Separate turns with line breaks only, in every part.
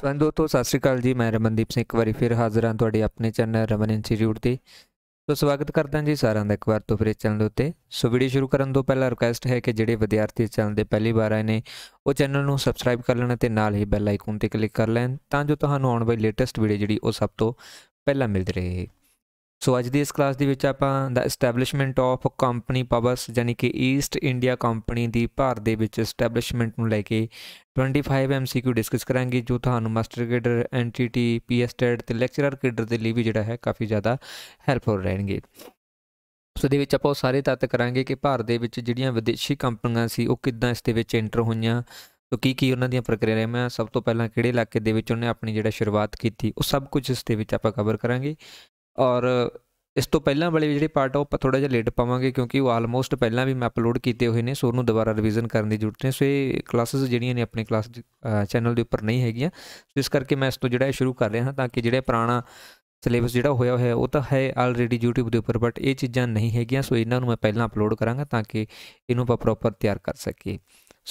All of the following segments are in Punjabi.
ਸਵਾਨ ਦੋਸਤੋ ਸਤਿ ਸ਼੍ਰੀ ਅਕਾਲ ਜੀ ਮੈਂ ਰਮਨਦੀਪ ਸਿੰਘ ਇੱਕ ਵਾਰੀ ਫਿਰ ਹਾਜ਼ਰ ਹਾਂ ਤੁਹਾਡੇ ਆਪਣੇ ਚੈਨਲ ਰਮਨ ਇੰਸਟੀਚਿਊਟ ਤੇ ਸੋ ਸਵਾਗਤ ਕਰਦਾ ਹਾਂ ਜੀ ਸਾਰਿਆਂ ਦਾ ਇੱਕ ਵਾਰ ਤੋਂ ਫਿਰ ਇਸ ਚੈਨਲ ਦੇ ਉੱਤੇ ਸੋ ਵੀਡੀਓ ਸ਼ੁਰੂ ਕਰਨ ਤੋਂ ਪਹਿਲਾਂ ਰਿਕੁਐਸਟ ਹੈ ਕਿ ਜਿਹੜੇ ਵਿਦਿਆਰਥੀ ਇਸ ਚੈਨਲ ਦੇ ਪਹਿਲੀ ਵਾਰ ਆਏ ਨੇ ਉਹ ਚੈਨਲ ਨੂੰ ਸਬਸਕ੍ਰਾਈਬ ਕਰ ਲੈਣ ਤੇ ਨਾਲ ਹੀ ਬੈਲ ਆਈਕਨ ਤੇ ਕਲਿੱਕ ਕਰ ਲੈਣ ਤਾਂ ਜੋ ਤੁਹਾਨੂੰ ਆਉਣ ਵਾਲੀ ਲੇਟੈਸਟ ਵੀਡੀਓ ਜਿਹੜੀ ਉਹ ਸਭ ਤੋਂ ਪਹਿਲਾਂ ਮਿਲਦੀ ਰਹੇ ਸੋ ਅੱਜ ਦੀ ਇਸ ਕਲਾਸ ਦੇ ਵਿੱਚ ਆਪਾਂ ਦਾ ਐਸਟੈਬਲਿਸ਼ਮੈਂਟ ਆਫ ਕੰਪਨੀ ਪਵਰਸ ਯਾਨੀ ਕਿ ਈਸਟ ਇੰਡੀਆ ਕੰਪਨੀ ਦੀ ਭਾਰਤ ਦੇ ਵਿੱਚ ਐਸਟੈਬਲਿਸ਼ਮੈਂਟ ਨੂੰ ਲੈ ਕੇ 25 ਐਮਸੀਕਿਊ ਡਿਸਕਸ ਕਰਾਂਗੇ ਜੋ ਤੁਹਾਨੂੰ master grader NTT PS TET ਤੇ ਲੈਕਚਰਰ ਕੇਡਰ ਦੇ ਲਈ ਵੀ ਜਿਹੜਾ ਹੈ ਕਾਫੀ ਜ਼ਿਆਦਾ ਹੈਲਪਫੁਲ ਰਹਿਣਗੇ ਸੋ ਦੇ ਵਿੱਚ ਆਪਾਂ ਉਹ ਸਾਰੇ ਤੱਤ ਕਰਾਂਗੇ ਕਿ ਭਾਰਤ ਦੇ ਵਿੱਚ ਜਿਹੜੀਆਂ ਵਿਦੇਸ਼ੀ ਕੰਪਨੀਆਂ ਸੀ ਉਹ ਕਿੱਦਾਂ ਇਸ ਦੇ ਵਿੱਚ ਐਂਟਰ ਹੋਈਆਂ ਤੋ ਕੀ ਕੀ ਉਹਨਾਂ ਦੀਆਂ ਪ੍ਰਕਿਰਿਆਵਾਂ ਸਭ ਤੋਂ ਪਹਿਲਾਂ ਕਿਹੜੇ ਇਲਾਕੇ ਦੇ ਵਿੱਚ ਉਹਨੇ ਆਪਣੀ ਜਿਹੜਾ ਸ਼ੁਰੂਆਤ ਕੀਤੀ ਉਹ ਸਭ ਕੁਝ ਇਸ ਦੇ ਵਿੱਚ ਆਪਾਂ ਕਵਰ ਕਰਾਂਗੇ ਔਰ ਇਸ ਤੋਂ ਪਹਿਲਾਂ ਵਾਲੇ ਜਿਹੜੇ ਪਾਰਟ ਆ ਉਹ ਥੋੜਾ ਜਿਹਾ ਲੇਟ ਪਾਵਾਂਗੇ ਕਿਉਂਕਿ ਉਹ ਆਲਮੋਸਟ ਪਹਿਲਾਂ ਵੀ ਮੈਂ ਅਪਲੋਡ ਕੀਤੇ ਹੋਏ ਨੇ ਸੋ ਉਹਨੂੰ ਦੁਬਾਰਾ ਰਿਵੀਜ਼ਨ ਕਰਨ ਦੀ ਜ਼ਰੂਰਤ ਨਹੀਂ ਸੋ ਇਹ ਕਲਾਸਿਸ ਜਿਹੜੀਆਂ ਨੇ ਆਪਣੇ ਕਲਾਸ ਚੈਨਲ ਦੇ ਉੱਪਰ ਨਹੀਂ ਹੈਗੀਆਂ ਸੋ ਇਸ ਕਰਕੇ ਮੈਂ ਇਸ ਤੋਂ ਜਿਹੜਾ ਸ਼ੁਰੂ ਕਰ ਰਿਹਾ ਹਾਂ ਤਾਂ ਕਿ ਜਿਹੜਾ ਪੁਰਾਣਾ ਸਿਲੇਬਸ ਜਿਹੜਾ ਹੋਇਆ ਹੋਇਆ ਉਹ ਤਾਂ ਹੈ ਆਲਰੇਡੀ YouTube ਦੇ ਉੱਪਰ ਬਟ ਇਹ ਚੀਜ਼ਾਂ ਨਹੀਂ ਹੈਗੀਆਂ ਸੋ ਇਹਨਾਂ ਨੂੰ ਮੈਂ ਪਹਿਲਾਂ ਅਪਲੋਡ ਕਰਾਂਗਾ ਤਾਂ ਕਿ ਇਹਨੂੰ ਆਪਾਂ ਪ੍ਰੋਪਰ ਤਿਆਰ ਕਰ ਸਕੀਏ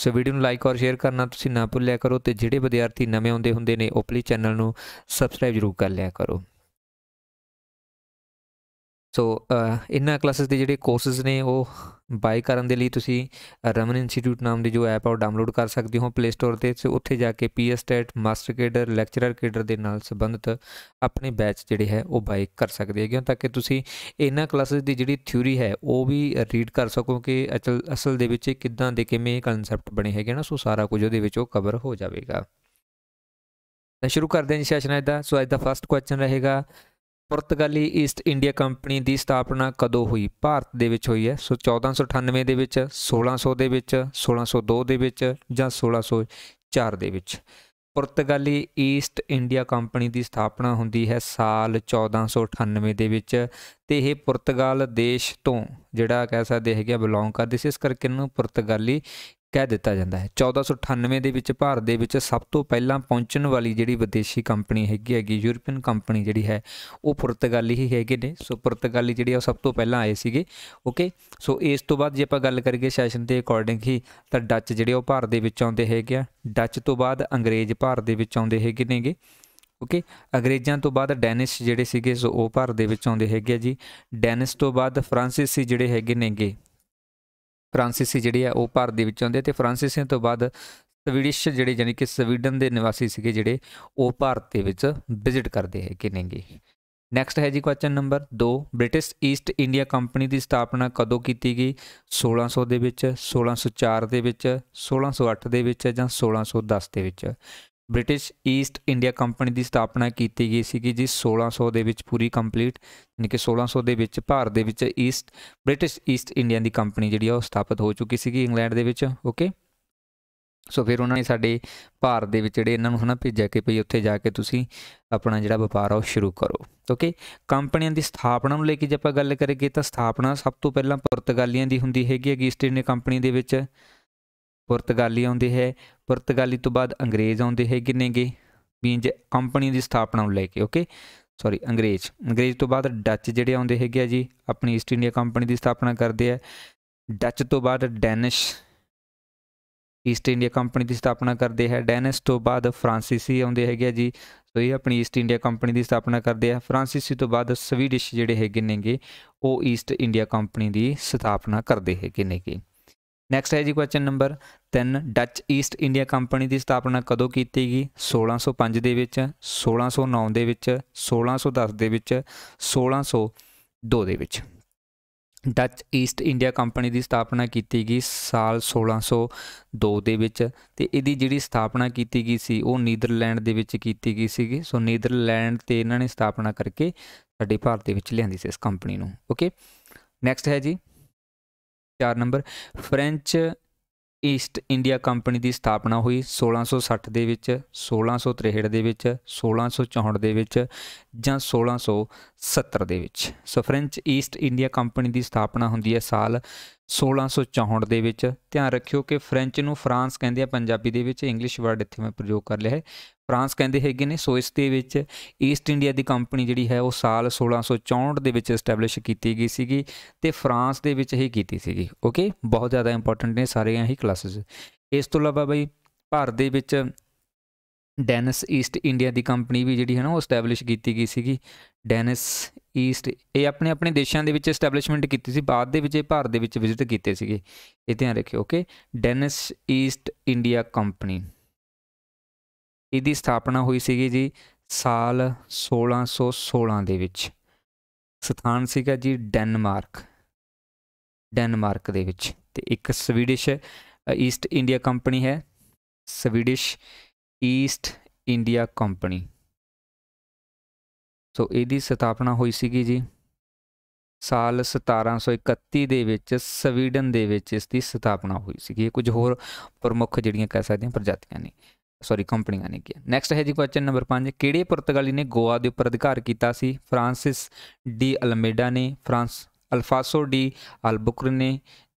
ਸੋ ਵੀਡੀਓ ਨੂੰ ਲਾਈਕ ਔਰ ਸ਼ੇਅਰ ਕਰਨਾ ਤੁਸੀਂ ਨਾ ਭੁੱਲਿਆ ਕਰੋ ਤੇ ਜਿਹੜੇ ਵਿਦਿਆਰਥੀ ਨਵੇਂ ਆਉਂਦੇ ਹੁੰਦੇ ਨੇ ਉਹ ਪਲੀ ਚੈਨਲ ਨੂੰ ਸਬਸਕ੍ਰਾਈਬ ਜ਼ਰੂਰ ਕਰ ਲਿਆ ਕਰੋ ਸੋ ਇਹਨਾਂ ਕਲਾਸਿਸ ਦੇ ਜਿਹੜੇ ਕੋਰਸਸ ਨੇ ਉਹ ਬਾਈ ਕਰਨ ਦੇ ਲਈ ਤੁਸੀਂ ਰਮਨ ਇੰਸਟੀਚਿਊਟ ਨਾਮ ਦੀ ਜੋ ਐਪ ਆ ਉਹ ਡਾਊਨਲੋਡ ਕਰ ਸਕਦੇ ਹੋ ਪਲੇ ਸਟੋਰ ਤੇ ਸੋ ਉੱਥੇ ਜਾ ਕੇ PSTET master cadre lecturer cadre ਦੇ ਨਾਲ ਸੰਬੰਧਿਤ ਆਪਣੇ ਬੈਚ ਜਿਹੜੇ ਹੈ ਉਹ ਬਾਈ ਕਰ ਸਕਦੇ ਹੋ ਤਾਂ ਕਿ ਤੁਸੀਂ ਇਹਨਾਂ ਕਲਾਸਿਸ ਦੀ ਜਿਹੜੀ ਥਿਊਰੀ ਹੈ ਉਹ ਵੀ ਰੀਡ ਕਰ ਸਕੋ ਕਿ ਅਚਲ ਅਸਲ ਦੇ ਵਿੱਚ ਕਿੱਦਾਂ ਦੇ ਕਿਵੇਂ ਕਨਸੈਪਟ ਬਣੇ ਹੈਗੇ ਨਾ ਸੋ ਸਾਰਾ ਕੁਝ ਉਹਦੇ ਵਿੱਚ ਉਹ ਕਵਰ ਹੋ ਜਾਵੇਗਾ ਤਾਂ ਸ਼ੁਰੂ ਕਰਦੇ ਹਾਂ ਜੀ ਸੈਸ਼ਨ ਅੱਜ ਦਾ ਸੋ ਅੱਜ ਦਾ ਫਸਟ ਕੁਐਸਚਨ ਰਹੇਗਾ ਪੁਰਤਗਾਲੀ ਈਸਟ ਇੰਡੀਆ ਕੰਪਨੀ ਦੀ ਸਥਾਪਨਾ ਕਦੋਂ ਹੋਈ ਭਾਰਤ ਦੇ ਵਿੱਚ ਹੋਈ ਹੈ ਸੋ 1498 ਦੇ ਵਿੱਚ 1600 ਦੇ ਵਿੱਚ 1602 ਦੇ ਵਿੱਚ ਜਾਂ 1604 ਦੇ ਵਿੱਚ ਪੁਰਤਗਾਲੀ ਈਸਟ ਇੰਡੀਆ ਕੰਪਨੀ ਦੀ ਸਥਾਪਨਾ ਹੁੰਦੀ ਹੈ ਸਾਲ 1498 ਦੇ ਵਿੱਚ ਤੇ ਇਹ ਪੁਰਤਗਾਲ ਦੇਸ਼ ਤੋਂ ਜਿਹੜਾ ਕਹਿ ਸਕਦੇ ਹੈਗੇ ਬਿਲੋਂਗ ਕਰਦੇ ਸੀ ਇਸ ਕਰਕੇ ਇਹਨੂੰ ਪੁਰਤਗਾਲੀ ਕਹਿ ਦਿੱਤਾ ਜਾਂਦਾ ਹੈ 1498 ਦੇ ਵਿੱਚ ਭਾਰਤ ਦੇ ਵਿੱਚ ਸਭ ਤੋਂ ਪਹਿਲਾਂ ਪਹੁੰਚਣ ਵਾਲੀ ਜਿਹੜੀ ਵਿਦੇਸ਼ੀ ਕੰਪਨੀ ਹੈਗੀ ਹੈਗੀ ਯੂਰਪੀਅਨ ਕੰਪਨੀ ਜਿਹੜੀ ਹੈ ਉਹ ਪੁਰਤਗਾਲੀ ਹੀ ਹੈਗੇ ਨੇ ਸੋ ਪੁਰਤਗਾਲੀ ਜਿਹੜੀ ਉਹ ਸਭ ਤੋਂ ਪਹਿਲਾਂ ਆਏ ਸੀਗੇ ਓਕੇ ਸੋ ਇਸ ਤੋਂ ਬਾਅਦ ਜੇ ਆਪਾਂ ਗੱਲ ਕਰੀਏ ਸੈਸ਼ਨ ਦੇ ਅਕੋਰਡਿੰਗ ਹੀ ਤਾਂ ਡੱਚ ਜਿਹੜੇ ਉਹ ਭਾਰਤ ਦੇ ਵਿੱਚ ਆਉਂਦੇ ਹੈਗੇ ਆ ਡੱਚ ਤੋਂ ਬਾਅਦ ਅੰਗਰੇਜ਼ ਭਾਰਤ ਦੇ ਵਿੱਚ ਆਉਂਦੇ ਹੈਗੇ ਨੇਗੇ ਓਕੇ ਅੰਗਰੇਜ਼ਾਂ ਤੋਂ ਬਾਅਦ ਡੈਨਿਸ਼ ਜਿਹੜੇ ਸੀਗੇ ਸੋ ਉਹ ਭਾਰਤ ਦੇ ਵਿੱਚ ਆਉਂਦੇ ਹੈਗੇ ਆ ਜੀ ਡੈਨਿਸ਼ ਤੋਂ ਬਾਅਦ ਫ੍ਰਾਂਸੀਸੀ ਜਿਹੜੇ ਹੈਗੇ ਨੇਗੇ ਫ੍ਰਾਂਸੀਸੀ ਜਿਹੜੇ ਆ ਉਹ ਭਾਰਤ ਦੇ ਵਿੱਚ ਆਉਂਦੇ ਤੇ ਫ੍ਰਾਂਸੀਸੀਆਂ ਤੋਂ ਬਾਅਦ ਸਵੀਡਿਸ਼ ਜਿਹੜੇ ਜਾਨੀ ਕਿ ਸਵੀਡਨ ਦੇ ਨਿਵਾਸੀ ਸੀਗੇ ਜਿਹੜੇ ਉਹ ਭਾਰਤ ਦੇ ਵਿੱਚ ਵਿਜ਼ਿਟ ਕਰਦੇ ਹੈ ਕਿ ਨਹੀਂਗੇ ਨੈਕਸਟ ਹੈ ਜੀ question number 2 British East India Company ਦੀ ਸਥਾਪਨਾ ਕਦੋਂ ਕੀਤੀ ਗਈ 1600 ਦੇ ਵਿੱਚ 1604 ਦੇ ਵਿੱਚ 1608 ਦੇ ਵਿੱਚ ਜਾਂ 1610 ਦੇ ਵਿੱਚ ਬ੍ਰਿਟਿਸ਼ ਈਸਟ ਇੰਡੀਆ ਕੰਪਨੀ ਦੀ ਸਥਾਪਨਾ ਕੀਤੀ ਗਈ ਸੀ ਕਿ ਜੀ 1600 ਦੇ ਵਿੱਚ ਪੂਰੀ ਕੰਪਲੀਟ ਯਾਨੀ ਕਿ 1600 ਦੇ ਵਿੱਚ ਭਾਰਤ ਦੇ ਵਿੱਚ ਈਸਟ ਬ੍ਰਿਟਿਸ਼ ਈਸਟ ਇੰਡੀਆ ਦੀ ਕੰਪਨੀ ਜਿਹੜੀ ਆ ਉਹ ਸਥਾਪਿਤ ਹੋ ਚੁੱਕੀ ਸੀਗੀ ਇੰਗਲੈਂਡ ਦੇ ਵਿੱਚ ਓਕੇ ਸੋ ਫਿਰ ਉਹਨਾਂ ਨੇ ਸਾਡੇ ਭਾਰਤ ਦੇ ਵਿੱਚ ਜਿਹੜੇ ਇਹਨਾਂ ਨੂੰ ਹਨਾ ਭੇਜਿਆ ਕਿ ਭਈ ਉੱਥੇ ਜਾ ਕੇ ਤੁਸੀਂ ਆਪਣਾ ਜਿਹੜਾ ਵਪਾਰ ਆ ਉਹ ਸ਼ੁਰੂ ਕਰੋ ਓਕੇ ਕੰਪਨੀਆਂ ਦੀ ਸਥਾਪਨਾ ਨੂੰ ਲੈ ਕੇ ਜੇ ਆਪਾਂ ਗੱਲ ਕਰੀਏ ਤਾਂ ਸਥਾਪਨਾ ਸਭ ਤੋਂ ਪਹਿਲਾਂ ਪੁਰਤਗਾਲੀਆਂ ਦੀ ਹੁੰਦੀ ਹੈਗੀ ਹੈ ਈਸਟ ਇੰਡੀਆ ਕੰਪਨੀ ਦੇ ਵਿੱਚ ਪੁਰਤਗਾਲੀ ਆਉਂਦੇ ਹੈ ਪੁਰਤਗਾਲੀ ਤੋਂ ਬਾਅਦ ਅੰਗਰੇਜ਼ ਆਉਂਦੇ ਹੈ ਕਿੰਨੇਗੇ ਮੀਨਜ ਕੰਪਨੀ ਦੀ ਸਥਾਪਨਾ ਨੂੰ ਲੈ ਕੇ ਓਕੇ ਸੌਰੀ ਅੰਗਰੇਜ਼ ਅੰਗਰੇਜ਼ ਤੋਂ ਬਾਅਦ ਡੱਚ ਜਿਹੜੇ ਆਉਂਦੇ ਹੈਗੇ ਆ ਜੀ ਆਪਣੀ ਈਸਟ ਇੰਡੀਆ ਕੰਪਨੀ ਦੀ ਸਥਾਪਨਾ ਕਰਦੇ ਆ ਡੱਚ ਤੋਂ ਬਾਅਦ ਡੈਨਿਸ਼ ਈਸਟ ਇੰਡੀਆ ਕੰਪਨੀ ਦੀ ਸਥਾਪਨਾ ਕਰਦੇ ਹੈ ਡੈਨਿਸ਼ ਤੋਂ ਬਾਅਦ ਫ੍ਰਾਂਸੀਸੀ ਆਉਂਦੇ ਹੈਗੇ ਆ ਜੀ ਸੋ ਇਹ ਆਪਣੀ ਈਸਟ ਇੰਡੀਆ ਕੰਪਨੀ ਦੀ ਸਥਾਪਨਾ ਕਰਦੇ ਆ ਫ੍ਰਾਂਸੀਸੀ ਤੋਂ ਬਾਅਦ ਸਵੀਡਿਸ਼ ਜਿਹੜੇ ਹੈਗੇ ਨੇਗੇ ਉਹ ਈਸਟ ਇੰਡੀਆ ਕੰਪਨੀ ਦੀ ਸਥਾਪਨਾ ਕਰਦੇ ਹੈਗੇ ਨੇਗੇ ਨੈਕਸਟ ਹੈ ਜੀ question number 3 Dutch East India Company ਦੀ ਸਥਾਪਨਾ ਕਦੋਂ ਕੀਤੀ ਗਈ 1605 ਦੇ ਵਿੱਚ 1609 ਦੇ ਵਿੱਚ 1610 ਦੇ ਵਿੱਚ 1602 ਦੇ ਵਿੱਚ ਡੱਚ ਈਸਟ ਇੰਡੀਆ ਕੰਪਨੀ ਦੀ ਸਥਾਪਨਾ ਕੀਤੀ ਗਈ ਸਾਲ 1602 ਦੇ ਵਿੱਚ ਤੇ ਇਹਦੀ ਜਿਹੜੀ ਸਥਾਪਨਾ ਕੀਤੀ ਗਈ ਸੀ ਉਹ ਨੀਦਰਲੈਂਡ ਦੇ ਵਿੱਚ ਕੀਤੀ ਗਈ ਸੀਗੀ ਸੋ ਨੀਦਰਲੈਂਡ ਤੇ ਇਹਨਾਂ ਨੇ ਸਥਾਪਨਾ ਕਰਕੇ ਸਾਡੇ ਭਾਰਤ ਦੇ ਵਿੱਚ ਲਿਆਂਦੀ ਸੀ ਇਸ ਕੰਪਨੀ ਨੂੰ ਓਕੇ ਨੈਕਸਟ ਹੈ ਜੀ ਚਾਰ number French East India Company ਦੀ ਸਥਾਪਨਾ ਹੋਈ 1660 ਦੇ ਵਿੱਚ 1663 ਦੇ ਵਿੱਚ 1664 ਦੇ ਵਿੱਚ ਜਾਂ 1600 70 ਦੇ ਵਿੱਚ so French East India Company ਦੀ ਸਥਾਪਨਾ ਹੁੰਦੀ ਹੈ ਸਾਲ 1664 ਦੇ ਵਿੱਚ ਧਿਆਨ ਰੱਖਿਓ ਕਿ ਫ੍ਰੈਂਚ ਨੂੰ ਫਰਾਂਸ ਕਹਿੰਦੇ ਆ ਪੰਜਾਬੀ ਦੇ ਵਿੱਚ ਇੰਗਲਿਸ਼ ਵਰਡ ਇੱਥੇ ਮੈਂ ਪ੍ਰਯੋਗ ਕਰ ਲਿਆ ਹੈ ਫਰਾਂਸ ਕਹਿੰਦੇ ਹੈਗੇ ਨੇ ਸੋ ਇਸ ਦੇ ਵਿੱਚ ਈਸਟ ਇੰਡੀਆ ਦੀ ਕੰਪਨੀ ਜਿਹੜੀ ਹੈ ਉਹ ਸਾਲ 1664 ਦੇ ਵਿੱਚ ਐਸਟੈਬਲਿਸ਼ ਕੀਤੀ ਗਈ ਸੀਗੀ ਤੇ ਫਰਾਂਸ ਦੇ ਵਿੱਚ ਹੀ ਕੀਤੀ ਸੀਗੀ ਓਕੇ ਬਹੁਤ ਜ਼ਿਆਦਾ ਇੰਪੋਰਟੈਂਟ ਨੇ ਸਾਰੇ ਹੀ ਕਲਾਸਿਸ ਇਸ ਤੋਂ ਇਲਾਵਾ ਬਈ ਭਾਰਤ ਦੇ ਵਿੱਚ ਡੈਨਿਸ ਈਸਟ ਇੰਡੀਆ ਦੀ ਕੰਪਨੀ ਵੀ ਜਿਹੜੀ ਹੈ ਨਾ ਉਹ ਸਟੈਬਲਿਸ਼ ਕੀਤੀ ਗਈ ਸੀਗੀ ਡੈਨਿਸ ਈਸਟ ਇਹ ਆਪਣੇ ਆਪਣੇ ਦੇਸ਼ਾਂ ਦੇ ਵਿੱਚ ਸਟੈਬਲਿਸ਼ਮੈਂਟ ਕੀਤੀ ਸੀ ਬਾਅਦ ਦੇ ਵਿੱਚ ਇਹ ਭਾਰਤ ਦੇ ਵਿੱਚ ਵਿਜ਼ਿਟ ਕੀਤੇ ਸੀਗੇ ਇਹ ਧਿਆਨ ਰੱਖਿਓ okay Danish East India Company ਇਹਦੀ ਸਥਾਪਨਾ ਹੋਈ ਸੀਗੀ ਜੀ ਸਾਲ 1616 ਦੇ ਵਿੱਚ ਸਥਾਨ ਸੀਗਾ ਜੀ ਡੈਨਮਾਰਕ ਡੈਨਮਾਰਕ ਦੇ ਵਿੱਚ ਤੇ ਇੱਕ ਸਵੀਡਿਸ਼ ਈਸਟ ਇੰਡੀਆ ਕੰਪਨੀ ਹੈ Swedish East India Company so ਇਹਦੀ ਸਥਾਪਨਾ ਹੋਈ ਸੀਗੀ ਜੀ ਸਾਲ 1731 ਦੇ ਵਿੱਚ ਸਵੀਡਨ ਦੇ ਵਿੱਚ ਇਸ ਦੀ ਸਥਾਪਨਾ ਹੋਈ ਸੀਗੀ ਇਹ ਕੁਝ ਹੋਰ ਪ੍ਰਮੁੱਖ ਜਿਹੜੀਆਂ ਕਹਿ ਸਕਦੇ ਹਾਂ ਪ੍ਰਜਾਤੀਆਂ ਨੇ ਸੌਰੀ ਕੰਪਨੀਆਂ ਨੇ ਕੀਆ ਨੈਕਸਟ ਹੈ ਜੀ ਕੁਐਸਚਨ ਨੰਬਰ 5 ਕਿਹੜੇ ਪੁਰਤਗਾਲੀ ਨੇ ਗੋਆ ਦੇ ਉੱਪਰ ਅਧਿਕਾਰ ਕੀਤਾ ਸੀ ਫ੍ਰਾਂਸਿਸ ਡੀ ਅਲਮੇਡਾ ਨੇ ਫ੍ਰਾਂਸ ਅਲਫਾਸੋ ਡੀ ਅਲਬੁਕਰ ਨੇ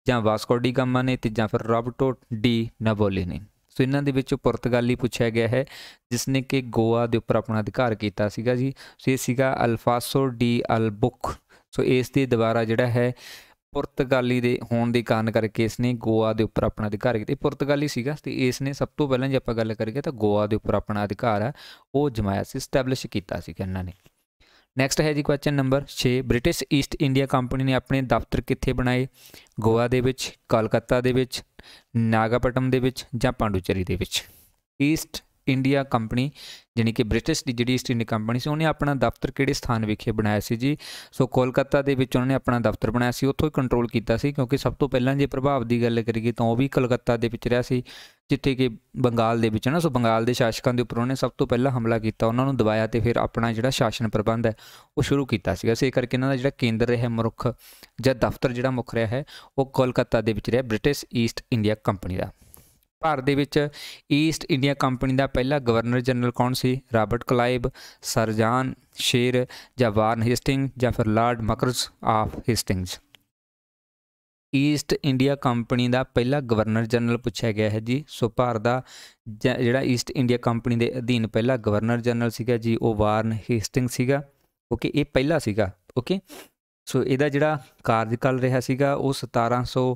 ਜਾਂ ਵਾਸਕੋ ਡੀ ਗਾਮਾ ਨੇ ਤੇ ਜਾਂ ਫਿਰ ਰਾਬਰਟੋ ਡੀ ਨਾਬੋਲੀ ਨੇ ਸੋ ਇਹਨਾਂ ਦੇ ਵਿੱਚ ਪੁਰਤਗਾਲੀ ਪੁੱਛਿਆ ਗਿਆ ਹੈ ਜਿਸ ਨੇ ਕਿ ਗੋਆ ਦੇ ਉੱਪਰ ਆਪਣਾ ਅਧਿਕਾਰ ਕੀਤਾ ਸੀਗਾ ਜੀ ਸੋ ਇਹ ਸੀਗਾ ਅਲਫਾਸੋ ਡੀ ਅਲਬੁਕ ਸੋ ਇਸ ਦੇ ਦੁਆਰਾ ਜਿਹੜਾ ਹੈ ਪੁਰਤਗਾਲੀ ਦੇ ਹੋਣ ਦੇ ਕਾਰਨ ਕਰਕੇ ਇਸ ਨੇ ਗੋਆ ਦੇ ਉੱਪਰ ਆਪਣਾ ਅਧਿਕਾਰ ਕੀਤਾ ਪੁਰਤਗਾਲੀ ਸੀਗਾ ਤੇ ਇਸ ਨੇ ਸਭ ਤੋਂ ਪਹਿਲਾਂ ਜੇ ਆਪਾਂ ਗੱਲ ਕਰੀਏ ਤਾਂ ਗੋਆ ਦੇ ਉੱਪਰ ਆਪਣਾ ਅਧਿਕਾਰ ਆ ਉਹ ਜਮਾਇਆ ਸੀ ਸਟੈਬਲਿਸ਼ ਕੀਤਾ ਸੀ ਇਹਨਾਂ ਨੇ ਨੈਕਸਟ ਹੈ ਜੀ question number 6 British East India Company ਨੇ ਆਪਣੇ ਦਫ਼ਤਰ ਕਿੱਥੇ ਬਣਾਏ ਗੋਆ ਦੇ ਵਿੱਚ ਕਲਕੱਤਾ ਦੇ ਵਿੱਚ ਨਾਗਾਪਟਮ ਦੇ ਵਿੱਚ ਜਾਂ ਪਾਂਡੂਚਰੀ ਦੇ ਵਿੱਚ ਈਸਟ ਇੰਡੀਆ ਕੰਪਨੀ ਜਾਨੀ ਕਿ ਬ੍ਰਿਟਿਸ਼ ਦੀ ਜਿਹੜੀ ਈਸਟ ਇੰਡੀਆ ਕੰਪਨੀ ਸੀ ਉਹਨੇ ਆਪਣਾ ਦਫ਼ਤਰ ਕਿਹੜੇ ਸਥਾਨ ਵਿਖੇ ਬਣਾਇਆ ਸੀ ਜੀ ਸੋ ਕੋਲਕਾਤਾ ਦੇ ਵਿੱਚ ਉਹਨਾਂ ਨੇ ਆਪਣਾ ਦਫ਼ਤਰ ਬਣਾਇਆ ਸੀ ਉੱਥੋਂ ਹੀ ਕੰਟਰੋਲ ਕੀਤਾ ਸੀ ਕਿਉਂਕਿ ਸਭ ਤੋਂ ਪਹਿਲਾਂ ਜੇ ਪ੍ਰਭਾਵ ਦੀ ਗੱਲ ਕਰੀਏ ਤਾਂ ਉਹ ਵੀ ਕੋਲਕਾਤਾ ਦੇ ਵਿੱਚ ਰਿਹਾ ਸੀ ਜਿੱਥੇ ਕਿ ਬੰਗਾਲ ਦੇ ਵਿੱਚ ਨਾ ਸੋ ਬੰਗਾਲ ਦੇ ਸ਼ਾਸਕਾਂ ਦੇ ਉੱਪਰ ਉਹਨੇ ਸਭ ਤੋਂ ਪਹਿਲਾਂ ਹਮਲਾ ਕੀਤਾ ਉਹਨਾਂ ਨੂੰ ਦਬਾਇਆ ਤੇ ਫਿਰ ਆਪਣਾ ਜਿਹੜਾ ਸ਼ਾਸਨ ਪ੍ਰਬੰਧ ਹੈ ਉਹ ਸ਼ੁਰੂ ਕੀਤਾ ਸੀਗਾ ਸੇ ਕਰਕੇ ਇਹਨਾਂ ਦਾ ਜਿਹੜਾ ਕੇਂਦਰ ਰਿਹਾ ਮੁਰਖ ਜਾਂ ਦਫ਼ਤਰ ਜਿਹੜਾ ਮੁਖ ਰਿਹਾ ਹੈ ਉਹ ਕੋਲਕਾਤਾ ਦੇ ਵਿੱਚ ਰਿਹਾ ਬ੍ਰਿਟਿਸ਼ ਈਸਟ ਇੰਡੀਆ ਕੰਪਨੀ ਦਾ ਭਾਰਤ ਦੇ ਵਿੱਚ ਈਸਟ ਇੰਡੀਆ ਕੰਪਨੀ ਦਾ ਪਹਿਲਾ ਗਵਰਨਰ ਜਨਰਲ ਕੌਣ ਸੀ ਰਾਬਰਟ ਕਲਾਈਬ ਸਰਜਾਨ ਸ਼ੇਰ ਜਾਂ ਵਾਰਨ ਹਿਸਟਿੰਗ ਜਾਂ ਫਿਰ Lord Marquess of Hastings East India Company ਦਾ ਪਹਿਲਾ ਗਵਰਨਰ ਜਨਰਲ ਪੁੱਛਿਆ ਗਿਆ ਹੈ ਜੀ ਸੋ ਭਾਰਤ ਦਾ ਜਿਹੜਾ ਈਸਟ ਇੰਡੀਆ ਕੰਪਨੀ ਦੇ ਅਧੀਨ ਪਹਿਲਾ ਗਵਰਨਰ ਜਨਰਲ ਸੀਗਾ ਜੀ ਉਹ ਵਾਰਨ ਹਿਸਟਿੰਗ ਸੀਗਾ ਓਕੇ ਇਹ ਪਹਿਲਾ ਸੀਗਾ ਓਕੇ ਸੋ ਇਹਦਾ ਜਿਹੜਾ ਕਾਰਜਕਾਲ ਰਿਹਾ ਸੀਗਾ ਉਹ 1700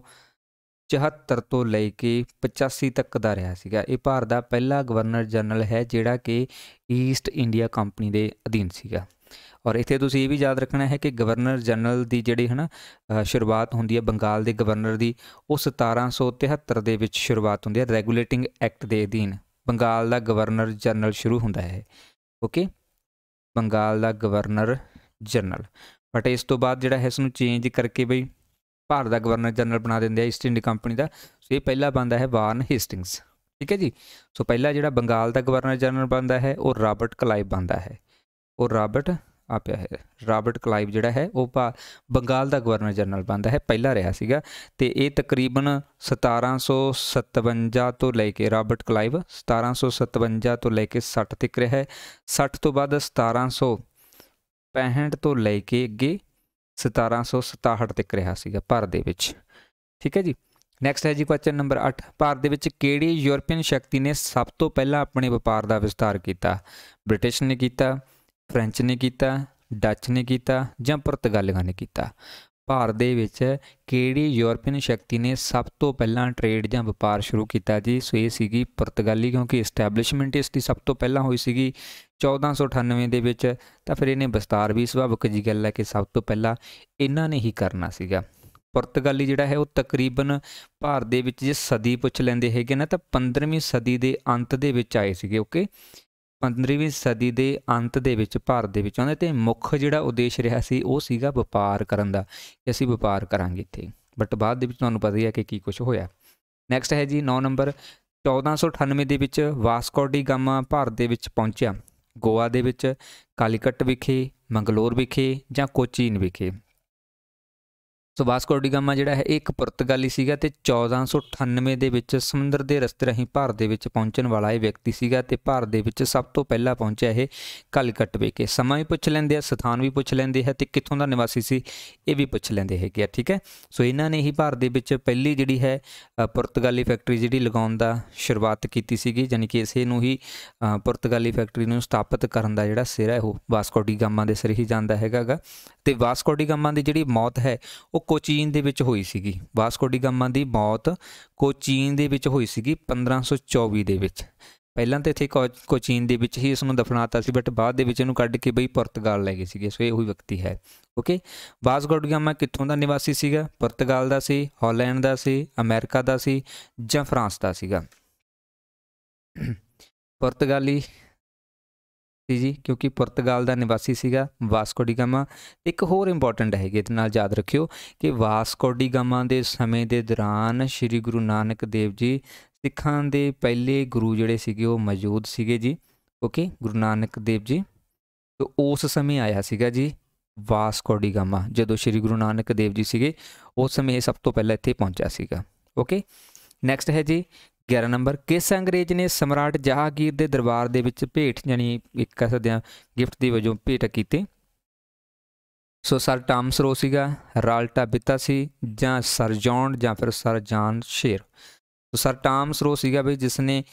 74 ਤੋਂ ਲੈ ਕੇ 85 ਤੱਕ ਦਾ ਰਿਹਾ ਸੀਗਾ ਇਹ ਭਾਰਤ ਦਾ ਪਹਿਲਾ ਗਵਰਨਰ ਜਨਰਲ ਹੈ ਜਿਹੜਾ ਕਿ ਈਸਟ ਇੰਡੀਆ ਕੰਪਨੀ ਦੇ ਅਧੀਨ ਸੀਗਾ ਔਰ ਇੱਥੇ ਤੁਸੀਂ ਇਹ ਵੀ ਯਾਦ ਰੱਖਣਾ ਹੈ ਕਿ ਗਵਰਨਰ ਜਨਰਲ ਦੀ ਜਿਹੜੀ ਹਨਾ ਸ਼ੁਰੂਆਤ ਹੁੰਦੀ ਹੈ ਬੰਗਾਲ ਦੇ ਗਵਰਨਰ ਦੀ ਉਹ 1773 ਦੇ ਵਿੱਚ ਸ਼ੁਰੂਆਤ ਹੁੰਦੀ ਹੈ ਰੈਗੂਲੇਟਿੰਗ ਐਕਟ ਦੇ ਅਧੀਨ ਬੰਗਾਲ ਦਾ ਗਵਰਨਰ ਜਨਰਲ ਸ਼ੁਰੂ ਹੁੰਦਾ ਹੈ ਓਕੇ ਬੰਗਾਲ ਦਾ ਗਵਰਨਰ ਜਨਰਲ ਬਟ ਇਸ ਤੋਂ ਬਾਅਦ ਜਿਹੜਾ ਹੈ ਇਸ ਨੂੰ ਚੇਂਜ ਕਰਕੇ ਬਈ ਭਾਰਤ ਦਾ ਗਵਰਨਰ ਜਨਰਲ ਬਣਾ ਦਿੰਦੇ ਆ ਈਸਟ ਇੰਡੀ ਕੰਪਨੀ ਦਾ ਸੋ ਇਹ ਪਹਿਲਾ ਬੰਦਾ ਹੈ ਵਾਰਨ ਹੇਸਟਿੰਗਸ ਠੀਕ ਹੈ ਜੀ ਸੋ ਪਹਿਲਾ ਜਿਹੜਾ ਬੰਗਾਲ ਦਾ ਗਵਰਨਰ ਜਨਰਲ ਬੰਦਾ ਹੈ ਉਹ ਰਾਬਰਟ ਕਲਾਈਵ ਬੰਦਾ ਹੈ ਉਹ ਰਾਬਰਟ ਆ ਪਿਆ ਹੈ ਰਾਬਰਟ ਕਲਾਈਵ ਜਿਹੜਾ ਹੈ ਉਹ ਬੰਗਾਲ ਦਾ ਗਵਰਨਰ ਜਨਰਲ ਬੰਦਾ ਹੈ ਪਹਿਲਾ ਰਿਹਾ ਸੀਗਾ ਤੇ ਇਹ ਤਕਰੀਬਨ 1757 ਤੋਂ ਲੈ ਕੇ ਰਾਬਰਟ ਕਲਾਈਵ 1757 ਤੋਂ ਲੈ ਕੇ 60 ਤੱਕ ਰਿਹਾ ਹੈ 60 ਤੋਂ ਬਾਅਦ 1700 65 ਤੋਂ ਲੈ ਕੇ ਅੱਗੇ 1767 ਤੱਕ ਰਿਹਾ ਸੀਗਾ ਭਾਰਤ ਦੇ ਵਿੱਚ ਠੀਕ ਹੈ ਜੀ ਨੈਕਸਟ ਹੈ ਜੀ ਕੁਐਸਚਨ ਨੰਬਰ 8 ਭਾਰਤ ਦੇ ਵਿੱਚ ਕਿਹੜੀ ਯੂਰਪੀਅਨ ਸ਼ਕਤੀ ਨੇ ਸਭ ਤੋਂ ਪਹਿਲਾਂ ਆਪਣੇ ਵਪਾਰ ਦਾ ਵਿਸਤਾਰ ਕੀਤਾ ਬ੍ਰਿਟਿਸ਼ ਨੇ ਕੀਤਾ ਫ੍ਰੈਂਚ ਨੇ ਕੀਤਾ ਡੱਚ ਨੇ ਕੀਤਾ ਜਾਂ ਪੁਰਤਗਾਲੀਆਂ ਨੇ ਕੀਤਾ ਭਾਰਤ ਦੇ ਵਿੱਚ ਕਿਹੜੀ ਯੂਰਪੀਅਨ ਸ਼ਕਤੀ ਨੇ ਸਭ ਤੋਂ ਪਹਿਲਾਂ ਟ੍ਰੇਡ ਜਾਂ ਵਪਾਰ ਸ਼ੁਰੂ ਕੀਤਾ ਜੀ ਸੋ ਇਹ ਸੀਗੀ ਪੁਰਤਗਾਲੀ ਕਿਉਂਕਿ ਐਸਟੈਬਲਿਸ਼ਮੈਂਟ ਇਸ ਦੀ ਸਭ ਤੋਂ ਪਹਿਲਾਂ ਹੋਈ ਸੀਗੀ 1498 ਦੇ ਵਿੱਚ ਤਾਂ ਫਿਰ ਇਹਨੇ ਵਿਸਤਾਰ ਵੀ ਸੁਭਾਵਕ ਜੀ ਗੱਲ ਹੈ ਕਿ ਸਭ ਤੋਂ ਪਹਿਲਾਂ ਇਹਨਾਂ ਨੇ ਹੀ ਕਰਨਾ ਸੀਗਾ ਪੁਰਤਗਾਲੀ ਜਿਹੜਾ ਹੈ ਉਹ ਤਕਰੀਬਨ ਭਾਰਤ ਦੇ ਵਿੱਚ ਜੇ ਸਦੀ ਪੁੱਛ ਲੈਂਦੇ ਹੈਗੇ ਨਾ ਤਾਂ 15ਵੀਂ ਸਦੀ ਦੇ ਅੰਤ ਦੇ ਵਿੱਚ ਆਏ ਸੀਗੇ ਓਕੇ 15ਵੀਂ ਸਦੀ ਦੇ ਅੰਤ ਦੇ ਵਿੱਚ ਭਾਰਤ ਦੇ ਵਿੱਚ ਆਉਂਦੇ ਤੇ ਮੁੱਖ ਜਿਹੜਾ ਉਦੇਸ਼ ਰਿਹਾ ਸੀ ਉਹ ਸੀਗਾ ਵਪਾਰ ਕਰਨ ਦਾ ਕਿ ਅਸੀਂ ਵਪਾਰ ਕਰਾਂਗੇ ਇੱਥੇ ਬਟ ਬਾਅਦ ਦੇ ਵਿੱਚ ਤੁਹਾਨੂੰ ਪਤਾ ਹੀ ਹੈ ਕਿ ਕੀ ਕੁਝ ਹੋਇਆ ਨੈਕਸਟ ਹੈ ਜੀ 9 ਨੰਬਰ 1498 ਦੇ ਵਿੱਚ ਵਾਸਕੋ ਡੀ ਗਾਮਾ ਭਾਰਤ ਦੇ ਵਿੱਚ ਪਹੁੰਚਿਆ ਗੋਆ ਦੇ ਵਿੱਚ ਕਾਲੀਕਟ ਵਿਖੇ ਮੰਗਲੌਰ ਵਿਖੇ ਜਾਂ ਕੋਚੀਨ ਵਿਖੇ ਸੋ ਵਾਸਕੋ ਗਾਮਾ ਜਿਹੜਾ ਹੈ ਇੱਕ ਪੁਰਤਗਾਲੀ ਸੀਗਾ ਤੇ 1498 ਦੇ ਵਿੱਚ ਸਮੁੰਦਰ ਦੇ ਰਸਤੇ ਰਾਹੀਂ ਭਾਰਤ ਦੇ ਵਿੱਚ ਪਹੁੰਚਣ ਵਾਲਾ ਇਹ ਵਿਅਕਤੀ ਸੀਗਾ ਤੇ ਭਾਰਤ ਦੇ ਵਿੱਚ ਸਭ ਤੋਂ ਪਹਿਲਾਂ ਪਹੁੰਚਿਆ ਇਹ ਕਲਕੱਟ ਕੇ ਸਮਾਂ ਵੀ ਪੁੱਛ ਲੈਂਦੇ ਆ ਸਥਾਨ ਵੀ ਪੁੱਛ ਲੈਂਦੇ ਆ ਤੇ ਕਿੱਥੋਂ ਦਾ ਨਿਵਾਸੀ ਸੀ ਇਹ ਵੀ ਪੁੱਛ ਲੈਂਦੇ ਹੈਗੇ ਆ ਠੀਕ ਹੈ ਸੋ ਇਹਨਾਂ ਨੇ ਹੀ ਭਾਰਤ ਦੇ ਵਿੱਚ ਪਹਿਲੀ ਜਿਹੜੀ ਹੈ ਪੁਰਤਗਾਲੀ ਫੈਕਟਰੀ ਜਿਹੜੀ ਲਗਾਉਣ ਦਾ ਸ਼ੁਰੂਆਤ ਕੀਤੀ ਸੀਗੀ ਯਾਨੀ ਕਿ ਇਸੇ ਨੂੰ ਹੀ ਪੁਰਤਗਾਲੀ ਫੈਕਟਰੀ ਨੂੰ ਸਥਾਪਿਤ ਕਰਨ ਦਾ ਜਿਹੜਾ ਸਿਰ ਹੈ ਉਹ ਵਾਸਕੋ ਗਾਮਾ ਦੇ ਸਿਰ ਹੀ ਜਾਂਦਾ ਹੈਗਾਗਾ ਤੇ ਵਾਸਕੋ ਡੀ ਗਾਮਾ ਦੀ ਜਿਹੜੀ ਮੌਤ ਹੈ ਉਹ ਕੋਚੀਨ ਦੇ ਵਿੱਚ ਹੋਈ ਸੀਗੀ ਵਾਸਕੋ ਡੀ ਗਾਮਾ ਦੀ ਮੌਤ ਕੋਚੀਨ ਦੇ ਵਿੱਚ ਹੋਈ ਸੀਗੀ 1524 ਦੇ ਵਿੱਚ ਪਹਿਲਾਂ ਤੇ ਇਥੇ ਕੋਚੀਨ ਦੇ ਵਿੱਚ ਹੀ ਇਸ ਨੂੰ ਦਫਨਾਤਾ ਸੀ ਬਟ ਬਾਅਦ ਦੇ ਵਿੱਚ ਇਹਨੂੰ ਕੱਢ ਕੇ ਬਈ ਪੁਰਤਗਾਲ ਲੈ ਗਏ ਸੀਗੇ ਸੋ ਇਹ ਉਹੀ ਵਿਅਕਤੀ ਹੈ ਓਕੇ ਵਾਸਕੋ ਡੀ ਗਾਮਾ ਕਿੱਥੋਂ ਦਾ ਨਿਵਾਸੀ ਸੀਗਾ ਪੁਰਤਗਾਲ ਦਾ ਸੀ ਹਾਲੈਂਡ ਦਾ ਸੀ ਅਮਰੀਕਾ ਦਾ ਸੀ ਜਾਂ ਫਰਾਂਸ ਦਾ ਸੀਗਾ ਪੁਰਤਗਾਲੀ ਸੀ ਜੀ ਕਿਉਂਕਿ ਪੁਰਤਗਾਲ ਦਾ ਨਿਵਾਸੀ ਸੀਗਾ ਵਾਸਕੋ ਡੀ ਗਾਮਾ ਇੱਕ ਹੋਰ ਇੰਪੋਰਟੈਂਟ ਹੈਗੇ ਇਹਦੇ ਨਾਲ ਯਾਦ ਰੱਖਿਓ ਕਿ ਵਾਸਕੋ ਡੀ ਗਾਮਾ ਦੇ ਸਮੇਂ ਦੇ ਦੌਰਾਨ ਸ੍ਰੀ ਗੁਰੂ ਨਾਨਕ ਦੇਵ ਜੀ ਸਿੱਖਾਂ ਦੇ ਪਹਿਲੇ ਗੁਰੂ ਜਿਹੜੇ ਸੀਗੇ ਉਹ ਮੌਜੂਦ ਸੀਗੇ ਜੀ ਓਕੇ ਗੁਰੂ ਨਾਨਕ ਦੇਵ ਜੀ ਤੋਂ ਉਸ ਸਮੇਂ ਆਇਆ ਸੀਗਾ ਜੀ ਵਾਸਕੋ ਡੀ ਗਾਮਾ ਜਦੋਂ ਸ੍ਰੀ ਗੁਰੂ ਨਾਨਕ ਦੇਵ ਜੀ ਸੀਗੇ ਉਸ ਸਮੇਂ ਸਭ ਤੋਂ ਪਹਿਲਾਂ ਇੱਥੇ ਪਹੁੰਚਿਆ ਸੀਗਾ ਓਕੇ ਨੈਕਸਟ ਹੈ ਜੀ 11 ਨੰਬਰ ਕਿਸ ਅੰਗਰੇਜ਼ ਨੇ ਸਮਰਾਟ ਜਹਾਂਗੀਰ ਦੇ ਦਰਬਾਰ ਦੇ ਵਿੱਚ ਭੇਟ ਜਾਨੀ ਇੱਕ ਕਹਿ ਸਕਦੇ ਆ ਗਿਫਟ ਦੀ ਵਜੋਂ ਭੇਟ ਕੀਤੀ ਸੋ ਸਰ ਟਾਮਸ ਰੋ ਸੀਗਾ ਰਾਲਟਾ ਬਿੱਤਾ ਸੀ ਜਾਂ ਸਰ ਜੌਨ ਜਾਂ ਫਿਰ ਸਰ ਜਾਨ ਸ਼ੇਰ ਸੋ ਸਰ ਟਾਮਸ ਰੋ ਸੀਗਾ ਵੀ ਜਿਸ ਨੇ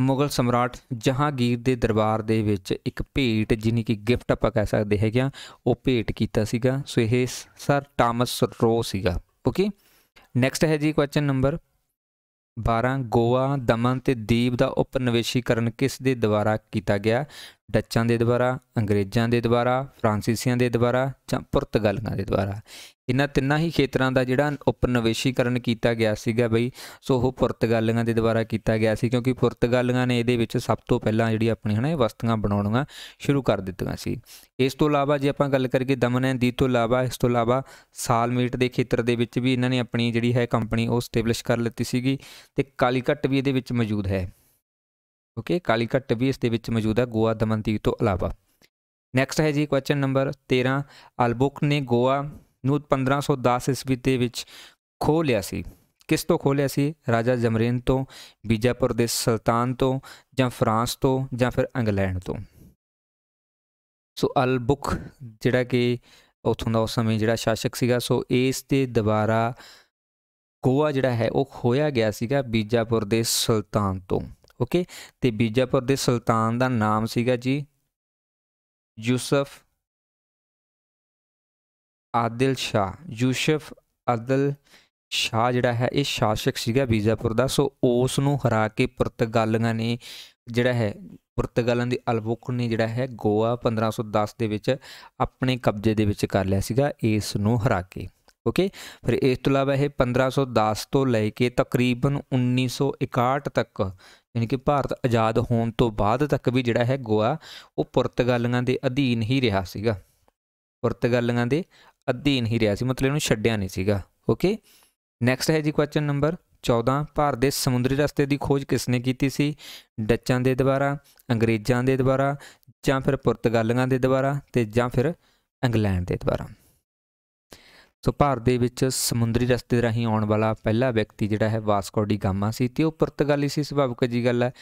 ਮੁਗਲ ਸਮਰਾਟ ਜਹਾਂਗੀਰ ਦੇ ਦਰਬਾਰ ਦੇ ਵਿੱਚ ਇੱਕ ਭੇਟ ਜਿਨੀ ਕਿ ਗਿਫਟ ਆਪਾਂ ਕਹਿ ਸਕਦੇ ਹੈਗੇ ਆ ਉਹ ਭੇਟ ਕੀਤਾ ਸੀਗਾ ਸੋ ਇਹ ਸਰ ਟਾਮਸ ਰੋ ਸੀਗਾ ਓਕੇ ਨੈਕਸਟ ਹੈ ਜੀ ਕੁਐਸਚਨ ਨੰਬਰ 12 ਗੋਆ ਦਮਨ ਤੇ ਦੀਪ ਦਾ ਉਪਨਿਵੇਸ਼ੀਕਰਨ ਕਿਸ ਦੇ ਦੁਆਰਾ ਕੀਤਾ ਗਿਆ ਡੱਚਾਂ ਦੇ ਦੁਆਰਾ ਅੰਗਰੇਜ਼ਾਂ ਦੇ ਦੁਆਰਾ ਫ੍ਰਾਂਸੀਸੀਆਂ ਦੇ ਦੁਆਰਾ ਜਾਂ ਪੁਰਤਗਾਲੀਆਂ ਦੇ ਦੁਆਰਾ ਇਹਨਾਂ ਤਿੰਨਾਂ ਹੀ ਖੇਤਰਾਂ ਦਾ ਜਿਹੜਾ ਉਪਨਿਵੇਸ਼ੀਕਰਨ ਕੀਤਾ ਗਿਆ ਸੀਗਾ ਬਈ ਸੋ ਉਹ ਪੁਰਤਗਾਲੀਆਂ ਦੇ ਦੁਆਰਾ ਕੀਤਾ ਗਿਆ ਸੀ ਕਿਉਂਕਿ ਪੁਰਤਗਾਲੀਆਂ ਨੇ ਇਹਦੇ ਵਿੱਚ ਸਭ ਤੋਂ ਪਹਿਲਾਂ ਜਿਹੜੀ ਆਪਣੀ ਹਨਾ ਇਹ ਵਸਤੂਆਂ ਬਣਾਉਣੀਆਂ ਸ਼ੁਰੂ ਕਰ ਦਿੱਤੀਆਂ ਸੀ ਇਸ ਤੋਂ ਇਲਾਵਾ ਜੇ ਆਪਾਂ ਗੱਲ ਕਰੀਏ ਦਮਨ ਦੀ ਤੋਂ ਇਲਾਵਾ ਇਸ ਤੋਂ ਇਲਾਵਾ ਸਾਲਮੀਟ ਦੇ ਖੇਤਰ ਦੇ ਵਿੱਚ ਵੀ ਇਹਨਾਂ ਨੇ ਆਪਣੀ ਜਿਹੜੀ ਹੈ ਕੰਪਨੀ ਉਹ ਸਟੇਬਲਿਸ਼ ਕਰ ਲਈ ਸੀਗੀ ਤੇ ਕਾਲੀਕਟ ਵੀ ਇਹਦੇ ਵਿੱਚ ਮੌਜੂਦ ਹੈ ਓਕੇ ਕਾਲੀਕਟ ਵੀ ਇਸ ਦੇ ਵਿੱਚ ਮੌਜੂਦ ਹੈ ਗੋਆ ਦਮਨਦੀਪ ਤੋਂ ਇਲਾਵਾ ਨੈਕਸਟ ਹੈ ਜੀ ਕੁਐਸਚਨ ਨੰਬਰ 13 ਅਲਬੁਕ ਨੇ ਗੋਆ ਨੂੰ 1510 ਈਸਵੀ ਦੇ ਵਿੱਚ ਖੋ ਲਿਆ ਸੀ ਕਿਸ ਤੋਂ ਲਿਆ ਸੀ ਰਾਜਾ ਜਮਰੇਨ ਤੋਂ ਬੀਜਾਪੁਰ ਦੇ ਸੁਲਤਾਨ ਤੋਂ ਜਾਂ ਫਰਾਂਸ ਤੋਂ ਜਾਂ ਫਿਰ ਇੰਗਲੈਂਡ ਤੋਂ ਸੋ ਅਲਬੁਕ ਜਿਹੜਾ ਕਿ ਉਥੋਂ ਦਾ ਉਸ ਸਮੇਂ ਜਿਹੜਾ ਸ਼ਾਸਕ ਸੀਗਾ ਸੋ ਇਸ ਤੇ ਦੁਬਾਰਾ ਗੋਆ ਜਿਹੜਾ ਹੈ ਉਹ ਖੋਇਆ ਗਿਆ ਸੀਗਾ ਬੀਜਾਪੁਰ ਦੇ ਸੁਲਤਾਨ ਤੋਂ ਓਕੇ ਤੇ ਬੀਜਾਪੁਰ ਦੇ ਸੁਲਤਾਨ ਦਾ ਨਾਮ ਸੀਗਾ ਜੀ ਯੂਸਫ ਆਦਿਲ ਸ਼ਾ ਯੂਸਫ ਆਦਿਲ ਸ਼ਾ ਜਿਹੜਾ ਹੈ ਇਹ ਸ਼ਾਸਕ ਸੀਗਾ ਬੀਜਾਪੁਰ ਦਾ ਸੋ ਉਸ ਨੂੰ ਹਰਾ ਕੇ ਪੁਰਤਗਾਲੀਆਂ ਨੇ ਜਿਹੜਾ ਹੈ ਪੁਰਤਗਾਲਾਂ ਦੀ ਅਲਬੁਕ ਨੇ ਜਿਹੜਾ ਹੈ ਗੋਆ 1510 ਦੇ ਵਿੱਚ ਆਪਣੇ ਕਬਜ਼ੇ ਦੇ ਵਿੱਚ ਕਰ ਲਿਆ ਸੀਗਾ ਇਸ ਨੂੰ ਹਰਾ ਕੇ ਓਕੇ ਫਿਰ ਇਸ ਤੋਂ ਇਲਾਵਾ ਇਹ 1510 ਤੋਂ ਲੈ ਕੇ ਤਕਰੀਬਨ 1961 ਤੱਕ ਯਾਨੀ ਕਿ ਭਾਰਤ ਆਜ਼ਾਦ ਹੋਣ ਤੋਂ ਬਾਅਦ ਤੱਕ ਵੀ ਜਿਹੜਾ ਹੈ ਗੋਆ ਉਹ ਪੁਰਤਗਾਲੀਆਂ ਦੇ ਅਧੀਨ ਹੀ ਰਿਹਾ ਸੀਗਾ ਪੁਰਤਗਾਲੀਆਂ ਦੇ ਅਧੀਨ ਹੀ ਰਿਹਾ ਸੀ ਮਤਲਬ ਇਹਨੂੰ ਛੱਡਿਆ ਨਹੀਂ ਸੀਗਾ ਓਕੇ ਨੈਕਸਟ ਹੈ ਜੀ ਕੁਐਸਚਨ ਨੰਬਰ 14 ਭਾਰਤ ਦੇ ਸਮੁੰਦਰੀ ਰਸਤੇ ਦੀ ਖੋਜ ਕਿਸ ਨੇ ਕੀਤੀ ਸੀ ਡੱਚਾਂ ਦੇ ਦੁਆਰਾ ਅੰਗਰੇਜ਼ਾਂ ਦੇ ਦੁਆਰਾ ਜਾਂ ਫਿਰ ਪੁਰਤਗਾਲੀਆਂ ਦੇ ਦੁਆਰਾ ਤੇ ਜਾਂ ਫਿਰ ਇੰਗਲੈਂਡ ਦੇ ਦੁਆਰਾ ਸੋ ਭਾਰਤ ਦੇ ਵਿੱਚ ਸਮੁੰਦਰੀ ਰਸਤੇ ਰਾਹੀਂ ਆਉਣ ਵਾਲਾ ਪਹਿਲਾ ਵਿਅਕਤੀ ਜਿਹੜਾ ਹੈ ਵਾਸਕੋ ਡੀ ਗਾਮਾ ਸੀ ਤੇ ਉਹ ਪੁਰਤਗਾਲੀ ਸੀ ਸੁਭਾਵਕ ਜੀ ਗੱਲ ਹੈ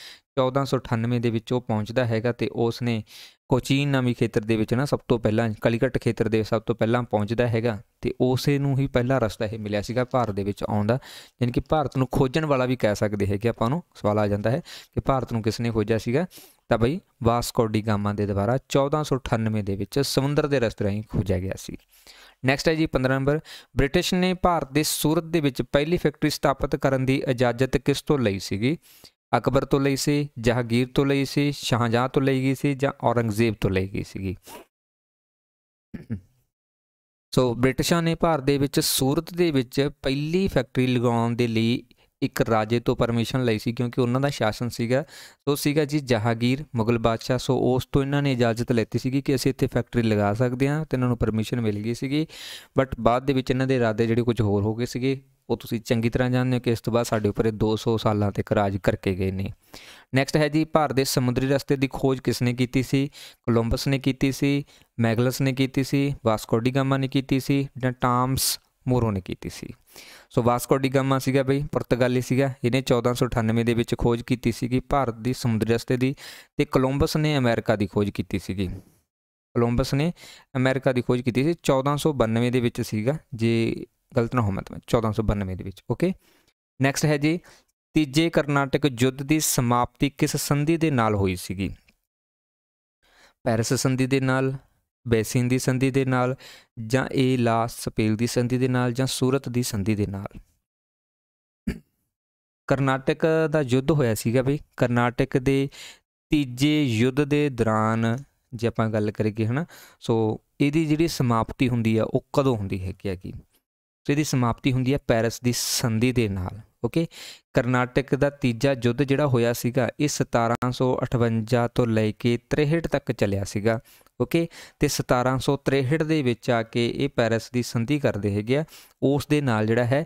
1498 ਦੇ ਵਿੱਚ ਉਹ ਪਹੁੰਚਦਾ ਹੈਗਾ ਤੇ ਉਸ ਨੇ ਕੋਚੀਨ ਨਾਮੀ ਖੇਤਰ ਦੇ ਵਿੱਚ ਨਾ ਸਭ ਤੋਂ ਪਹਿਲਾਂ ਕਲੀਕਟ ਖੇਤਰ ਦੇ ਸਭ ਤੋਂ ਪਹਿਲਾਂ ਪਹੁੰਚਦਾ ਹੈਗਾ ਤੇ ਉਸੇ ਨੂੰ ਹੀ ਪਹਿਲਾ ਰਸਤਾ ਇਹ ਮਿਲਿਆ ਸੀਗਾ ਭਾਰਤ ਦੇ ਵਿੱਚ ਆਉਣ ਦਾ ਯਾਨੀ ਕਿ ਭਾਰਤ ਨੂੰ ਖੋਜਣ ਵਾਲਾ ਵੀ ਕਹਿ ਸਕਦੇ ਹੈਗੇ ਆਪਾਂ ਨੂੰ ਸਵਾਲ ਆ ਜਾਂਦਾ ਹੈ ਕਿ ਭਾਰਤ ਨੂੰ ਕਿਸ ਨੇ ਖੋਜਿਆ ਸੀਗਾ ਤਾਂ ਬਈ ਵਾਸਕੋ ਡੀ ਗਾਮਾ ਦੇ ਦੁਆਰਾ 1498 ਦੇ ਵਿੱਚ ਸਮੁੰਦਰ ਦੇ ਰਸਤੇ ਰਾਹੀਂ ਖੋਜਿਆ ਗਿਆ ਸੀ ਨੈਕਸਟ ਹੈ ਜੀ 15 ਨੰਬਰ ਬ੍ਰਿਟਿਸ਼ ਨੇ ਭਾਰਤ ਦੇ ਸੂਰਤ ਦੇ ਵਿੱਚ ਪਹਿਲੀ ਫੈਕਟਰੀ ਸਥਾਪਿਤ ਕਰਨ ਦੀ ਇਜਾਜ਼ਤ ਕਿਸ ਤੋਂ ਲਈ ਸੀਗੀ ਅਕਬਰ ਤੋਂ ਲਈ ਸੀ ਜਹਾਂਗੀਰ ਤੋਂ ਲਈ ਸੀ ਸ਼ਾਹਜਹਾਂ ਤੋਂ ਲਈ ਗਈ ਸੀ ਜਾਂ ਔਰੰਗਜ਼ੇਬ ਤੋਂ ਲਈ ਗਈ ਸੀਗੀ ਸੋ ਬ੍ਰਿਟਿਸ਼ਾਂ ਨੇ ਭਾਰਤ ਦੇ ਵਿੱਚ ਸੂਰਤ ਦੇ ਵਿੱਚ ਪਹਿਲੀ ਫੈਕਟਰੀ ਲਗਾਉਣ ਦੇ ਲਈ ਇੱਕ ਰਾਜੇ ਤੋਂ ਪਰਮਿਸ਼ਨ ਲਈ ਸੀ ਕਿਉਂਕਿ ਉਹਨਾਂ ਦਾ ਸ਼ਾਸਨ ਸੀਗਾ ਸੋ ਸੀਗਾ ਜੀ ਜਹਾਂਗੀਰ ਮੁਗਲ ਬਾਦਸ਼ਾਹ ਸੋ ਉਸ ਤੋਂ ਇਹਨਾਂ ਨੇ ਇਜਾਜ਼ਤ ਲੈਤੀ ਸੀਗੀ ਕਿ ਅਸੀਂ ਇੱਥੇ ਫੈਕਟਰੀ ਲਗਾ ਸਕਦੇ ਹਾਂ ਤੇ ਇਹਨਾਂ ਨੂੰ ਪਰਮਿਸ਼ਨ ਮਿਲ ਗਈ ਸੀਗੀ ਬਟ ਬਾਅਦ ਦੇ ਵਿੱਚ ਇਹਨਾਂ ਦੇ ਇਰਾਦੇ ਜਿਹੜੇ ਕੁਝ ਹੋਰ ਹੋ ਗਏ ਸੀਗੇ ਉਹ ਤੁਸੀਂ ਚੰਗੀ ਤਰ੍ਹਾਂ ਜਾਣਦੇ ਹੋ ਕਿ ਇਸ ਤੋਂ ਬਾਅਦ ਸਾਡੇ ਉੱਪਰ 200 ਸਾਲਾਂ ਤੱਕ ਰਾਜ ਕਰਕੇ ਗਏ ਨੇ ਨੈਕਸਟ ਹੈ ਜੀ ਭਾਰਤ ਦੇ ਸਮੁੰਦਰੀ ਰਸਤੇ ਦੀ ਖੋਜ ਕਿਸ ਨੇ ਕੀਤੀ ਸੀ ਕੋਲੰਬਸ ਨੇ ਕੀਤੀ ਸੀ ਮੈਗਲਸ ਨੇ ਕੀਤੀ ਸੀ ਵਾਸਕੋ ਡੀ ਗਾਮਾ ਨੇ ਕੀਤੀ ਸੀ ਜਾਂ ਟਾਮਸ ਮੋਰੋ ਨੇ ਕੀਤੀ ਸੀ ਸੋ ਵਾਸਕੋ ਡੀ ਗਾਮਾ ਸੀਗਾ ਬਈ ਪੁਰਤਗਾਲੀ ਸੀਗਾ ਇਹਨੇ 1498 ਦੇ ਵਿੱਚ ਖੋਜ ਕੀਤੀ ਸੀਗੀ ਭਾਰਤ ਦੀ ਸਮੁੰਦਰੀ ਰਸਤੇ ਦੀ ਤੇ ਕੋਲੰਬਸ ਨੇ ਅਮਰੀਕਾ ਦੀ ਖੋਜ ਕੀਤੀ ਸੀਗੀ ਕੋਲੰਬਸ ਨੇ ਅਮਰੀਕਾ ਦੀ ਖੋਜ ਕੀਤੀ ਸੀ 1492 ਦੇ ਵਿੱਚ ਸੀਗਾ ਜੇ ਗਲਤ ਨਾ ਹੋਵਾਂ ਮੈਂ 1492 ਦੇ ਵਿੱਚ ਓਕੇ ਨੈਕਸਟ ਹੈ ਜੀ ਤੀਜੇ ਕਰਨਾਟਕ ਯੁੱਧ ਦੀ ਸਮਾਪਤੀ ਕਿਸ ਸੰਧੀ ਦੇ ਨਾਲ ਹੋਈ ਸੀਗੀ ਪੈਰਿਸ ਸੰਧੀ ਦੇ ਨਾਲ ਬੈਸਿਨ ਦੀ ਸੰਧੀ ਦੇ ਨਾਲ ਜਾਂ ਇਹ ਲਾ ਸਪੇਲ ਦੀ ਸੰਧੀ ਦੇ ਨਾਲ ਜਾਂ ਸੂਰਤ ਦੀ ਸੰਧੀ ਦੇ ਨਾਲ ਕਰਨਾਟਕ ਦਾ ਯੁੱਧ ਹੋਇਆ ਸੀਗਾ ਵੀ ਕਰਨਾਟਕ ਦੇ ਤੀਜੇ ਯੁੱਧ ਦੇ ਦੌਰਾਨ ਜੇ ਆਪਾਂ ਗੱਲ ਕਰੀਏ ਹਨਾ ਸੋ ਇਹਦੀ ਜਿਹੜੀ ਸਮਾਪਤੀ ਹੁੰਦੀ ਆ ਉਹ ਕਦੋਂ ਹੁੰਦੀ ਹੈ ਕਿ ਆ ਕੀ ਸੋ ਇਹਦੀ ਸਮਾਪਤੀ ਹੁੰਦੀ ਆ ਪੈਰਿਸ ਦੀ ਸੰਧੀ ਦੇ ਨਾਲ ਓਕੇ ਕਰਨਾਟਕ ਦਾ ਤੀਜਾ ਯੁੱਧ ਜਿਹੜਾ ਹੋਇਆ ਸੀਗਾ ਇਹ 1758 ਤੋਂ ਲੈ ਕੇ 63 ਤੱਕ ਚੱਲਿਆ ਸੀਗਾ ਓਕੇ ਤੇ 1763 ਦੇ ਵਿੱਚ ਆ ਕੇ ਇਹ ਪੈਰਿਸ ਦੀ ਸੰਧੀ ਕਰਦੇ ਹੈਗੇ ਆ ਉਸ ਦੇ ਨਾਲ ਜਿਹੜਾ ਹੈ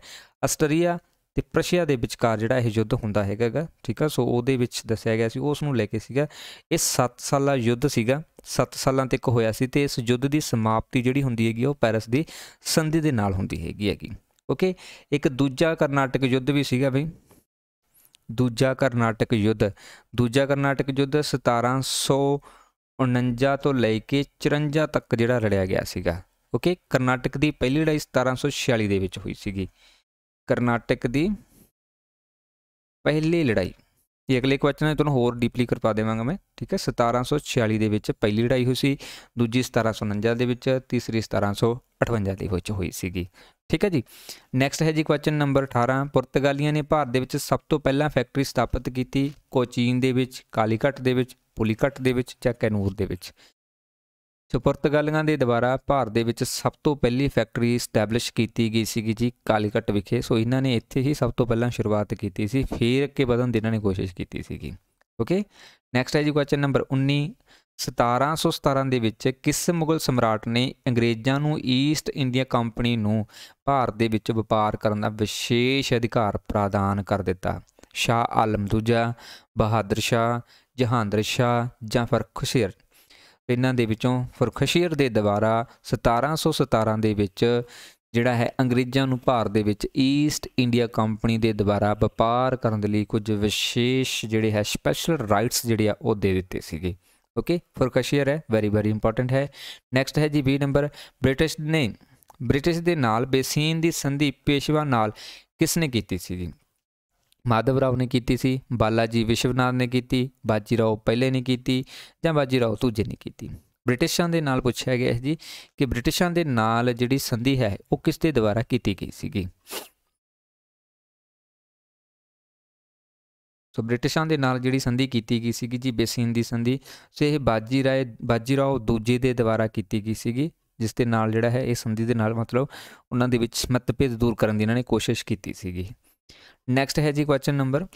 ਆਸਟਰੀਆ ਤੇ ਪ੍ਰਸ਼ੀਆ ਦੇ ਵਿਚਕਾਰ ਜਿਹੜਾ ਇਹ ਯੁੱਧ ਹੁੰਦਾ ਹੈਗਾਗਾ ਠੀਕ ਆ ਸੋ ਉਹਦੇ ਵਿੱਚ ਦੱਸਿਆ ਗਿਆ ਸੀ ਉਸ ਨੂੰ ਲੈ ਕੇ ਸੀਗਾ ਇਹ 7 ਸਾਲਾ ਯੁੱਧ ਸੀਗਾ 7 ਸਾਲਾਂ ਤੱਕ ਹੋਇਆ ਸੀ ਤੇ ਇਸ ਯੁੱਧ ਦੀ ਸਮਾਪਤੀ ਜਿਹੜੀ ਹੁੰਦੀ ਹੈਗੀ ਉਹ ਪੈਰਿਸ ਦੀ ਸੰਧੀ ਦੇ ਨਾਲ ਹੁੰਦੀ ਹੈਗੀ ਹੈਗੀ ਓਕੇ ਇੱਕ ਦੂਜਾ ਕਰਨਾਟਕ ਯੁੱਧ ਵੀ ਸੀਗਾ ਬਈ ਦੂਜਾ ਕਰਨਾਟਕ ਯੁੱਧ ਦੂਜਾ ਕਰਨਾਟਕ ਯੁੱਧ 1749 ਤੋਂ ਲੈ ਕੇ 54 ਤੱਕ ਜਿਹੜਾ ਲੜਿਆ ਗਿਆ ਸੀਗਾ ਓਕੇ ਕਰਨਾਟਕ ਦੀ ਪਹਿਲੀ ਲੜਾਈ 1746 ਦੇ ਵਿੱਚ ਹੋਈ ਸੀਗੀ ਕਰਨਾਟਕ ਦੀ ਪਹਿਲੀ ਲੜਾਈ ਇਹ ਅਗਲੇ ਕੁਐਸਚਨ ਹੈ ਤੁਹਾਨੂੰ ਹੋਰ ਡੀਪਲੀ ਕਰਵਾ ਦੇਵਾਂਗਾ ਮੈਂ ਠੀਕ ਹੈ 1746 ਦੇ ਵਿੱਚ ਪਹਿਲੀ ਲੜਾਈ ਹੋਈ ਸੀ ਦੂਜੀ 1749 ਦੇ ਵਿੱਚ ਤੀਸਰੀ 1758 ਦੇ ਵਿੱਚ ਹੋਈ ਸੀਗੀ ਠੀਕ ਹੈ ਜੀ ਨੈਕਸਟ ਹੈ ਜੀ ਕੁਐਸਚਨ ਨੰਬਰ 18 ਪੁਰਤਗਾਲੀਆਂ ਨੇ ਭਾਰਤ ਦੇ ਵਿੱਚ ਸਭ ਤੋਂ ਪਹਿਲਾਂ ਫੈਕਟਰੀ ਸਥਾਪਿਤ ਕੀਤੀ ਕੋਚੀਨ ਦੇ ਵਿੱਚ ਕਾਲੀਕਟ ਦੇ ਵਿੱਚ ਪੁਲੀਕਟ ਦੇ ਵਿੱਚ ਜਾਂ ਕੈਨੂਰ ਦੇ ਵਿੱਚ ਸੋ ਪੁਰਤਗਾਲੀਆਂ ਦੇ ਦੁਆਰਾ ਭਾਰਤ ਦੇ ਵਿੱਚ ਸਭ ਤੋਂ ਪਹਿਲੀ ਫੈਕਟਰੀ ਸਟੈਬਲਿਸ਼ ਕੀਤੀ ਗਈ ਸੀਗੀ ਜੀ ਕਾਲੀਕਟ ਵਿਖੇ ਸੋ ਇਹਨਾਂ ਨੇ ਇੱਥੇ ਹੀ ਸਭ ਤੋਂ ਪਹਿਲਾਂ ਸ਼ੁਰੂਆਤ ਕੀਤੀ ਸੀ ਫਿਰ ਅੱਗੇ ਵਧਣ ਦੀ ਇਹਨਾਂ ਨੇ ਕੋਸ਼ਿਸ਼ ਕੀਤੀ ਸੀਗੀ ਓਕੇ ਨੈਕਸਟ ਹੈ ਜੀ ਕੁਐਸਚਨ ਨੰਬਰ 19 1717 ਦੇ ਵਿੱਚ ਕਿਸ ਮੁਗਲ ਸਮਰਾਟ ਨੇ ਅੰਗਰੇਜ਼ਾਂ ਨੂੰ ਈਸਟ ਇੰਡੀਆ ਕੰਪਨੀ ਨੂੰ ਭਾਰਤ ਦੇ ਵਿੱਚ ਵਪਾਰ ਕਰਨ ਦਾ ਵਿਸ਼ੇਸ਼ ਅਧਿਕਾਰ ਪ੍ਰਦਾਨ ਕਰ ਦਿੱਤਾ ਸ਼ਾਹ ਆਲਮ ਦੂਜਾ ਬਹਾਦਰ ਸ਼ਾਹ ਜਹਾਂਦਰ ਸ਼ਾਹ ਜਾਂ ਖੁਸ਼ੀਰ ਇਹਨਾਂ ਦੇ ਵਿੱਚੋਂ ਫਰਖਸ਼ੀਰ ਦੇ ਦੁਆਰਾ 1717 ਦੇ ਵਿੱਚ ਜਿਹੜਾ ਹੈ ਅੰਗਰੇਜ਼ਾਂ ਨੂੰ ਭਾਰਤ ਦੇ ਵਿੱਚ ਈਸਟ ਇੰਡੀਆ ਕੰਪਨੀ ਦੇ ਦੁਆਰਾ ਵਪਾਰ ਕਰਨ ਦੇ ਲਈ ਕੁਝ ਵਿਸ਼ੇਸ਼ ਜਿਹੜੇ ਹੈ ਸਪੈਸ਼ਲ ਰਾਈਟਸ ਜਿਹੜੇ ਆ ਉਹ ਦੇ ਦਿੱਤੇ ਸੀਗੇ ओके ਫੋਰਕਾਸ਼ੀਅਰ है वेरी वेरी इंपॉर्टेंट है ਨੈਕਸਟ है जी बी नंबर ब्रिटिश ਨੇ ब्रिटिश ਦੇ ਨਾਲ ਬੇਸੀਨ ਦੀ ਸੰਧੀ ਪੇਸ਼ਵਾ ਨਾਲ ਕਿਸ ਨੇ ਕੀਤੀ ਸੀ ਜੀ ਮਾਧਵ ਰਾਓ ਨੇ ਕੀਤੀ ਸੀ ਬਾਲਾਜੀ ਵਿਸ਼ਵਨਾਥ ਨੇ ਕੀਤੀ ਬਾਜੀ ਰਾਓ ਪਹਿਲੇ ਨੇ ਕੀਤੀ ਜਾਂ ਬਾਜੀ ਰਾਓ ਦੂਜੇ ਨੇ ਕੀਤੀ ਬ੍ਰਿਟਿਸ਼ਾਂ ਦੇ ਨਾਲ ਪੁੱਛਿਆ ਗਿਆ ਹੈ ਜੀ ਕਿ ਬ੍ਰਿਟਿਸ਼ਾਂ ਦੇ ਨਾਲ ਜਿਹੜੀ ਸੰਧੀ ਹੈ ਉਹ ਕਿਸ ਦੇ ਦੁਆਰਾ ਕੀਤੀ ਗਈ ਸੀਗੀ ਸੋ ਬ੍ਰਿਟਿਸ਼ਾਂ ਦੇ ਨਾਲ ਜਿਹੜੀ ਸੰਧੀ ਕੀਤੀ ਗਈ ਸੀਗੀ ਜੀ ਬੇਸਿਨ ਦੀ ਸੰਧੀ ਸੋ ਇਹ ਬਾਜੀ ਰਾਏ ਬਾਜੀ ਰਾਓ ਦੂਜੇ ਦੇ ਦੁਆਰਾ ਕੀਤੀ ਗਈ ਸੀਗੀ ਜਿਸ ਦੇ ਨਾਲ ਜਿਹੜਾ ਹੈ ਇਹ ਸੰਧੀ ਦੇ ਨਾਲ ਮਤਲਬ ਉਹਨਾਂ ਦੇ ਵਿੱਚ ਮਤਭੇਦ ਦੂਰ ਕਰਨ ਦੀ ਇਹਨਾਂ ਨੇ ਕੋਸ਼ਿਸ਼ ਕੀਤੀ ਸੀਗੀ ਨੈਕਸਟ ਹੈ ਜੀ question number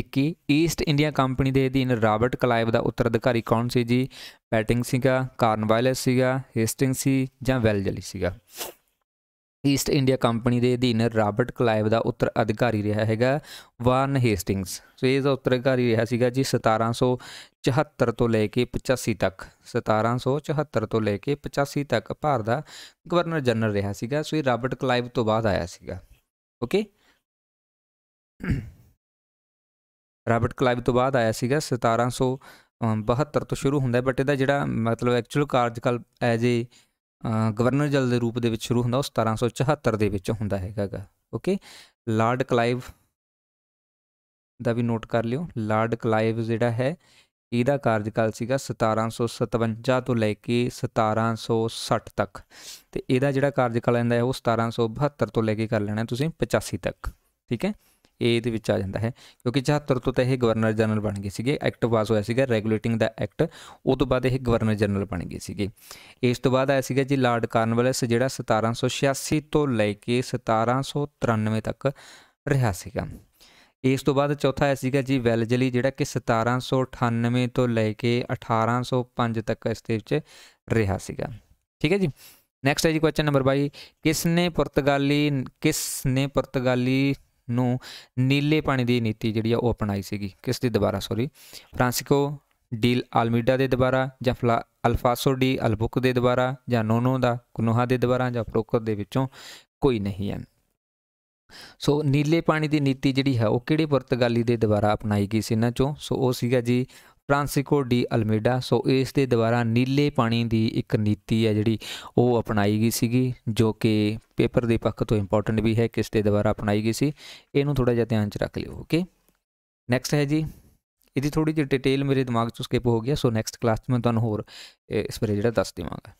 21 East India Company ਦੇ ਅਧੀਨ ਰਾਬਰਟ ਕਲਾਈਵ ਦਾ ਉੱਤਰਾਧਿਕਾਰੀ ਕੌਣ ਸੀ ਜੀ ਪੈਟਿੰਗ ਸੀਗਾ ਕਾਰਨਵਾਇਲਸ ਸੀਗਾ ਹੇਸਟਿੰਗ ਸੀ ਜਾਂ ਵੈਲਜਲੀ ਸੀਗਾ ਈਸਟ ਇੰਡੀਆ ਕੰਪਨੀ ਦੇ ਅਧੀਨ ਰਾਬਰਟ ਕਲਾਈਵ ਦਾ ਉੱਤਰ ਅਧਿਕਾਰੀ ਰਿਹਾ ਹੈਗਾ ਵਾਰਨ ਹੇਸਟਿੰਗਸ ਸੋ ਇਹ ਦਾ ਉੱਤਰ ਅਧਿਕਾਰੀ ਰਿਹਾ ਸੀਗਾ ਜੀ 1774 ਤੋਂ ਲੈ ਕੇ 85 ਤੱਕ 1774 ਤੋਂ ਲੈ ਕੇ 85 ਤੱਕ ਭਾਰਤ ਦਾ ਗਵਰਨਰ ਜਨਰਲ ਰਿਹਾ ਸੀਗਾ ਸੋ ਇਹ ਰਾਬਰਟ ਕਲਾਈਵ ਤੋਂ ਬਾਅਦ ਆਇਆ ਸੀਗਾ ਓਕੇ ਰਾਬਰਟ ਕਲਾਈਵ ਤੋਂ ਬਾਅਦ ਆਇਆ ਸੀਗਾ 1772 ਤੋਂ ਸ਼ੁਰੂ ਹੁੰਦਾ ਬਟ ਇਹਦਾ ਜਿਹੜਾ ਮਤਲਬ ਐਕਚੁਅਲ ਕਾਰਜਕਾਲ ਐਜ਼ ਏ ਗਵਰਨਰ ਜਲ ਦੇ ਰੂਪ ਦੇ ਵਿੱਚ ਸ਼ੁਰੂ ਹੁੰਦਾ ਉਹ 1774 ਦੇ ਵਿੱਚ ਹੁੰਦਾ ਹੈਗਾਗਾ ਓਕੇ ਲਾਰਡ ਕਲਾਈਵ ਦਾ ਵੀ ਨੋਟ ਕਰ ਲਿਓ ਲਾਰਡ ਕਲਾਈਵ ਜਿਹੜਾ ਹੈ ਇਹਦਾ ਕਾਰਜਕਾਲ ਸੀਗਾ 1757 ਤੋਂ ਲੈ ਕੇ 1760 ਤੱਕ ਤੇ ਇਹਦਾ ਜਿਹੜਾ ਕਾਰਜਕਾਲ ਆਂਦਾ ਹੈ ਉਹ 1772 ਤੋਂ ਲੈ ਕੇ ਕਰ ਲੈਣਾ ਤੁਸੀਂ 85 ਤੱਕ ਠੀਕ ਹੈ ਏ ਦੇ ਵਿੱਚ ਆ ਜਾਂਦਾ ਹੈ ਕਿਉਂਕਿ 74 ਤੋਂ ਤਾਂ ਇਹ ਗਵਰਨਰ ਜਨਰਲ ਬਣ ਗਏ ਸੀਗੇ ਐਕਟ ਪਾਸ ਹੋਇਆ ਸੀਗਾ ਰੈਗੂਲੇਟਿੰਗ ਦਾ ਐਕਟ ਉਸ ਤੋਂ ਬਾਅਦ ਇਹ ਗਵਰਨਰ ਜਨਰਲ ਬਣ ਗਏ ਸੀਗੇ ਇਸ ਤੋਂ ਬਾਅਦ ਆਇਆ ਸੀਗਾ ਜੀ ਲਾਰਡ ਕਾਰਨਵਾਲਿਸ ਜਿਹੜਾ 1786 ਤੋਂ ਲੈ ਕੇ 1793 ਤੱਕ ਰਿਹਾ ਸੀਗਾ ਇਸ ਤੋਂ ਬਾਅਦ ਚੌਥਾ ਆਇਆ ਸੀਗਾ ਜੀ ਵੈਲਜਲੀ ਜਿਹੜਾ ਕਿ 1798 ਤੋਂ ਲੈ ਕੇ 1805 ਤੱਕ ਇਸ ਦੇ ਵਿੱਚ ਰਿਹਾ ਸੀਗਾ ਠੀਕ ਹੈ ਜੀ ਨੈਕਸਟ ਹੈ ਜੀ ਕੁਐਸਚਨ ਨੰਬਰ 22 ਕਿਸ ਨੇ ਪੁਰਤਗਾਲੀ ਕਿਸ ਨੇ ਪੁਰਤਗਾਲੀ ਨੂੰ ਨੀਲੇ ਪਾਣੀ ਦੀ ਨੀਤੀ ਜਿਹੜੀ ਆ ਉਹ ਅਪਣਾਈ ਸੀਗੀ ਕਿਸ ਦੀ ਦੁਬਾਰਾ ਸੌਰੀ ਫ੍ਰਾਂਸਿਕੋ ਡੀਲ ਆਲਮੀਡਾ ਦੇ ਦੁਬਾਰਾ ਜਾਂ ਫਲਾ ਅਲਫਾਸੋ ਡੀ ਅਲਬੁਕ ਦੇ ਦੁਬਾਰਾ ਜਾਂ ਨੋਨੋ ਦਾ ਕੁਨੋਹਾ ਦੇ ਦੁਬਾਰਾ ਜਾਂ ਫਰੋਕਰ ਦੇ ਵਿੱਚੋਂ ਕੋਈ ਨਹੀਂ ਹਨ ਸੋ ਨੀਲੇ ਪਾਣੀ ਦੀ ਨੀਤੀ ਜਿਹੜੀ ਹੈ ਉਹ ਕਿਹੜੇ ਪੁਰਤਗਾਲੀ ਦੇ ਦੁਬਾਰਾ ਅਪਣਾਈ ਗਈ ਸੀ ਇਹਨਾਂ ਚੋਂ ਸੋ ਉਹ ਸੀਗਾ ਜੀ ਫ੍ਰਾਂਸਿਕੋ ਡੀ ਅਲਮੇਡਾ ਸੋ ਇਸ ਦੇ ਦੁਆਰਾ ਨੀਲੇ ਪਾਣੀ ਦੀ ਇੱਕ ਨੀਤੀ ਹੈ ਜਿਹੜੀ ਉਹ ਅਪਣਾਈ ਗਈ ਸੀਗੀ ਜੋ ਕਿ ਪੇਪਰ ਦੇ ਪੱਖ ਤੋਂ ਇੰਪੋਰਟੈਂਟ ਵੀ ਹੈ ਕਿਸ ਦੇ ਦੁਆਰਾ ਅਪਣਾਈ ਗਈ ਸੀ ਇਹਨੂੰ ਥੋੜਾ ਜਿਹਾ ਧਿਆਨ 'ਚ ਰੱਖ ਲਿਓ ਓਕੇ ਨੈਕਸਟ ਹੈ ਜੀ ਇਹਦੀ ਥੋੜੀ ਜਿਹੀ ਡਿਟੇਲ ਮੇਰੇ ਦਿਮਾਗ ਚ ਸਕਿਪ ਹੋ ਗਿਆ ਸੋ ਨੈਕਸਟ ਕਲਾਸ 'ਚ ਮੈਂ ਤੁਹਾਨੂੰ ਹੋਰ ਇਸ ਬਾਰੇ ਜਿਹੜਾ ਦੱਸ ਦੇਵਾਂਗਾ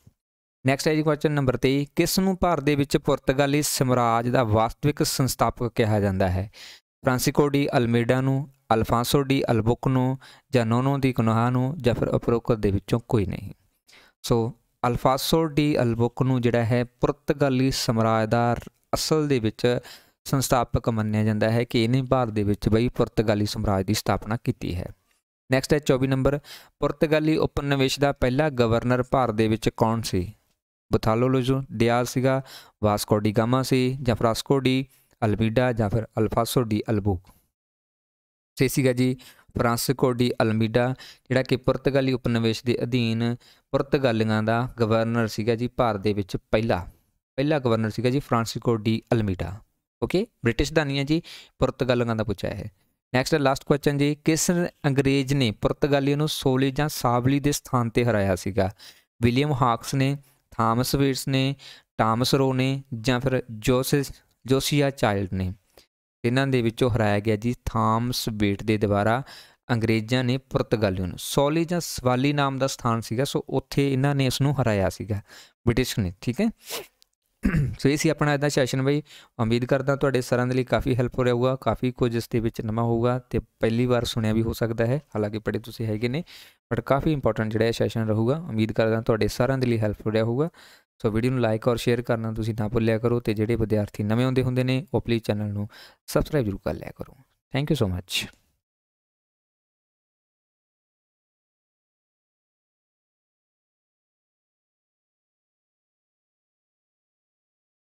ਨੈਕਸਟ ਹੈ ਜੀ ਕੁਐਸਚਨ ਨੰਬਰ 23 ਕਿਸ ਨੂੰ ਭਾਰਤ ਦੇ ਵਿੱਚ ਪੁਰਤਗਾਲੀ ਸਮਰਾਜ ਦਾ ਵਾਸਤਵਿਕ ਸੰਸਥਾਪਕ ਕਿਹਾ ਜਾਂਦਾ ਹੈ ਫ੍ਰਾਂਸਿਸਕੋ ਡੀ ਅਲਮੇਡਾ ਨੂੰ ਅਲਫਾਂਸੋ ਡੀ ਅਲਬੁਕ ਨੂੰ ਜਾਂ ਨੋਨੋ ਦੀ ਗੁਨਾਹ ਨੂੰ ਜਾਂ ਫਿਰ ਉਪਰੋਕਤ ਦੇ ਵਿੱਚੋਂ ਕੋਈ ਨਹੀਂ ਸੋ ਅਲਫਾਸੋ ਡੀ ਅਲਬੁਕ ਨੂੰ ਜਿਹੜਾ ਹੈ ਪੁਰਤਗਾਲੀ ਸਮਰਾਜ ਦਾ ਅਸਲ ਦੇ ਵਿੱਚ ਸੰਸਥਾਪਕ ਮੰਨਿਆ ਜਾਂਦਾ ਹੈ ਕਿ ਇਹਨੇ ਭਾਰਤ ਦੇ ਵਿੱਚ ਬਈ ਪੁਰਤਗਾਲੀ ਸਮਰਾਜ ਦੀ ਸਥਾਪਨਾ ਕੀਤੀ ਹੈ ਨੈਕਸਟ ਹੈ 24 ਨੰਬਰ ਪੁਰਤਗਾਲੀ ਉਪਨਿਵੇਸ਼ ਦਾ ਪਹਿਲਾ ਗਵਰਨਰ ਭਾਰਤ ਦੇ ਵਿੱਚ ਕੌਣ ਸੀ ਬਥਾਲੋਲੋਜੋ ਡਿਆਰ ਸੀਗਾ ਵਾਸਕੋ ਡੀ ਗਾਮਾ ਸੀ ਜਾਂ ਫਰਾਸਕੋ ਡੀ ਅਲਬੀਡਾ ਜਾਂ ਫਿਰ ਅਲਫਾਸੋ ਡੀ ਅਲਬੁਕ ਤੇ ਸੀਗਾ ਜੀ ਫਰਾਂਸਕੋ ਡੀ ਅਲਮੀਡਾ ਜਿਹੜਾ ਕਿ ਪੁਰਤਗਾਲੀ ਉਪਨਿਵੇਸ਼ ਦੇ ਅਧੀਨ ਪੁਰਤਗਾਲੀਆਂ ਦਾ ਗਵਰਨਰ ਸੀਗਾ ਜੀ ਭਾਰਤ ਦੇ ਵਿੱਚ ਪਹਿਲਾ ਪਹਿਲਾ ਗਵਰਨਰ ਸੀਗਾ ਜੀ Francisco de Almeida okay British ਦਾ ਨਹੀਂ ਹੈ ਜੀ ਪੁਰਤਗਾਲੀਆਂ ਦਾ ਪੁੱਛਿਆ ਹੈ ਨੈਕਸਟ ਲਾਸਟ ਕੁਐਸਚਨ ਜੀ ਕਿਸ ਅੰਗਰੇਜ਼ ਨੇ ਪੁਰਤਗਾਲੀਆਂ ਨੂੰ ਸੋਲੀ ਜਾਂ ਸਾਬਲੀ ਦੇ ਸਥਾਨ ਤੇ ਹਰਾਇਆ ਸੀਗਾ ਵਿਲੀਅਮ ਹਾਕਸ ਨੇ ਥਾਮਸ ਵੇਟਸ ਨੇ ਟਾਮਸ ਰੋ ਨੇ ਜਾਂ ਫਿਰ ਜੋਸਿਸ ਜੋਸੀਆ ਚਾਈਲਡ ਨੇ ਇਹਨਾਂ ਦੇ ਵਿੱਚੋਂ ਹਰਾਇਆ ਗਿਆ ਜੀ ਥਾਮਸ ਵੇਟ ਦੇ ਦੁਆਰਾ ਅੰਗਰੇਜ਼ਾਂ ਨੇ ਪੁਰਤਗਾਲੀਆਂ ਨੂੰ ਸੌਲੀ ਜਾਂ ਸਵਾਲੀ ਨਾਮ ਦਾ ਸਥਾਨ ਸੀਗਾ ਸੋ ਉੱਥੇ ਇਹਨਾਂ ਨੇ ਇਸ ਨੂੰ ਹਰਾਇਆ ਸੀਗਾ ਬ੍ਰਿਟਿਸ਼ ਨੇ ਠੀਕ ਹੈ ਸੋ ਇਹ ਸੀ ਆਪਣਾ ਇਹਦਾ ਸੈਸ਼ਨ ਬਈ ਉਮੀਦ ਕਰਦਾ ਤੁਹਾਡੇ ਸਰਾਂ ਦੇ ਲਈ ਕਾਫੀ ਹੈਲਪਫੁਲ ਹੋਊਗਾ ਕਾਫੀ ਕੁਝ ਇਸ ਦੇ ਵਿੱਚ ਨਵਾਂ ਹੋਊਗਾ ਤੇ ਪਹਿਲੀ ਵਾਰ ਸੁਣਿਆ ਵੀ ਹੋ ਸਕਦਾ ਹੈ ਹਾਲਾਂਕਿ ਪੜੇ ਤੁਸੀਂ ਹੈਗੇ ਨੇ ਬਟ ਕਾਫੀ ਇੰਪੋਰਟੈਂਟ ਜਿਹੜਾ ਇਹ ਸੈਸ਼ਨ ਰਹੂਗਾ ਉਮੀਦ ਕਰਦਾ ਤੁਹਾਡੇ ਸਰਾਂ ਦੇ ਲਈ ਹੈਲਪਫੁਲ ਹੋਊਗਾ ਸੋ ਵੀਡੀਓ ਨੂੰ ਲਾਈਕ ਔਰ ਸ਼ੇਅਰ ਕਰਨਾ ਤੁਸੀਂ ਨਾ ਭੁੱਲਿਆ ਕਰੋ ਤੇ ਜਿਹੜੇ ਵਿਦਿਆਰਥੀ ਨਵੇਂ ਆਉਂਦੇ ਹੁੰਦੇ ਨੇ ਉਹ ਪਲੀਜ਼ ਚੈਨਲ ਨੂੰ ਸਬਸਕ੍ਰਾਈਬ ਜ਼ਰੂਰ ਕਰ ਲਿਆ ਕਰੋ ਥੈਂਕ ਯੂ ਸੋ ਮੱਚ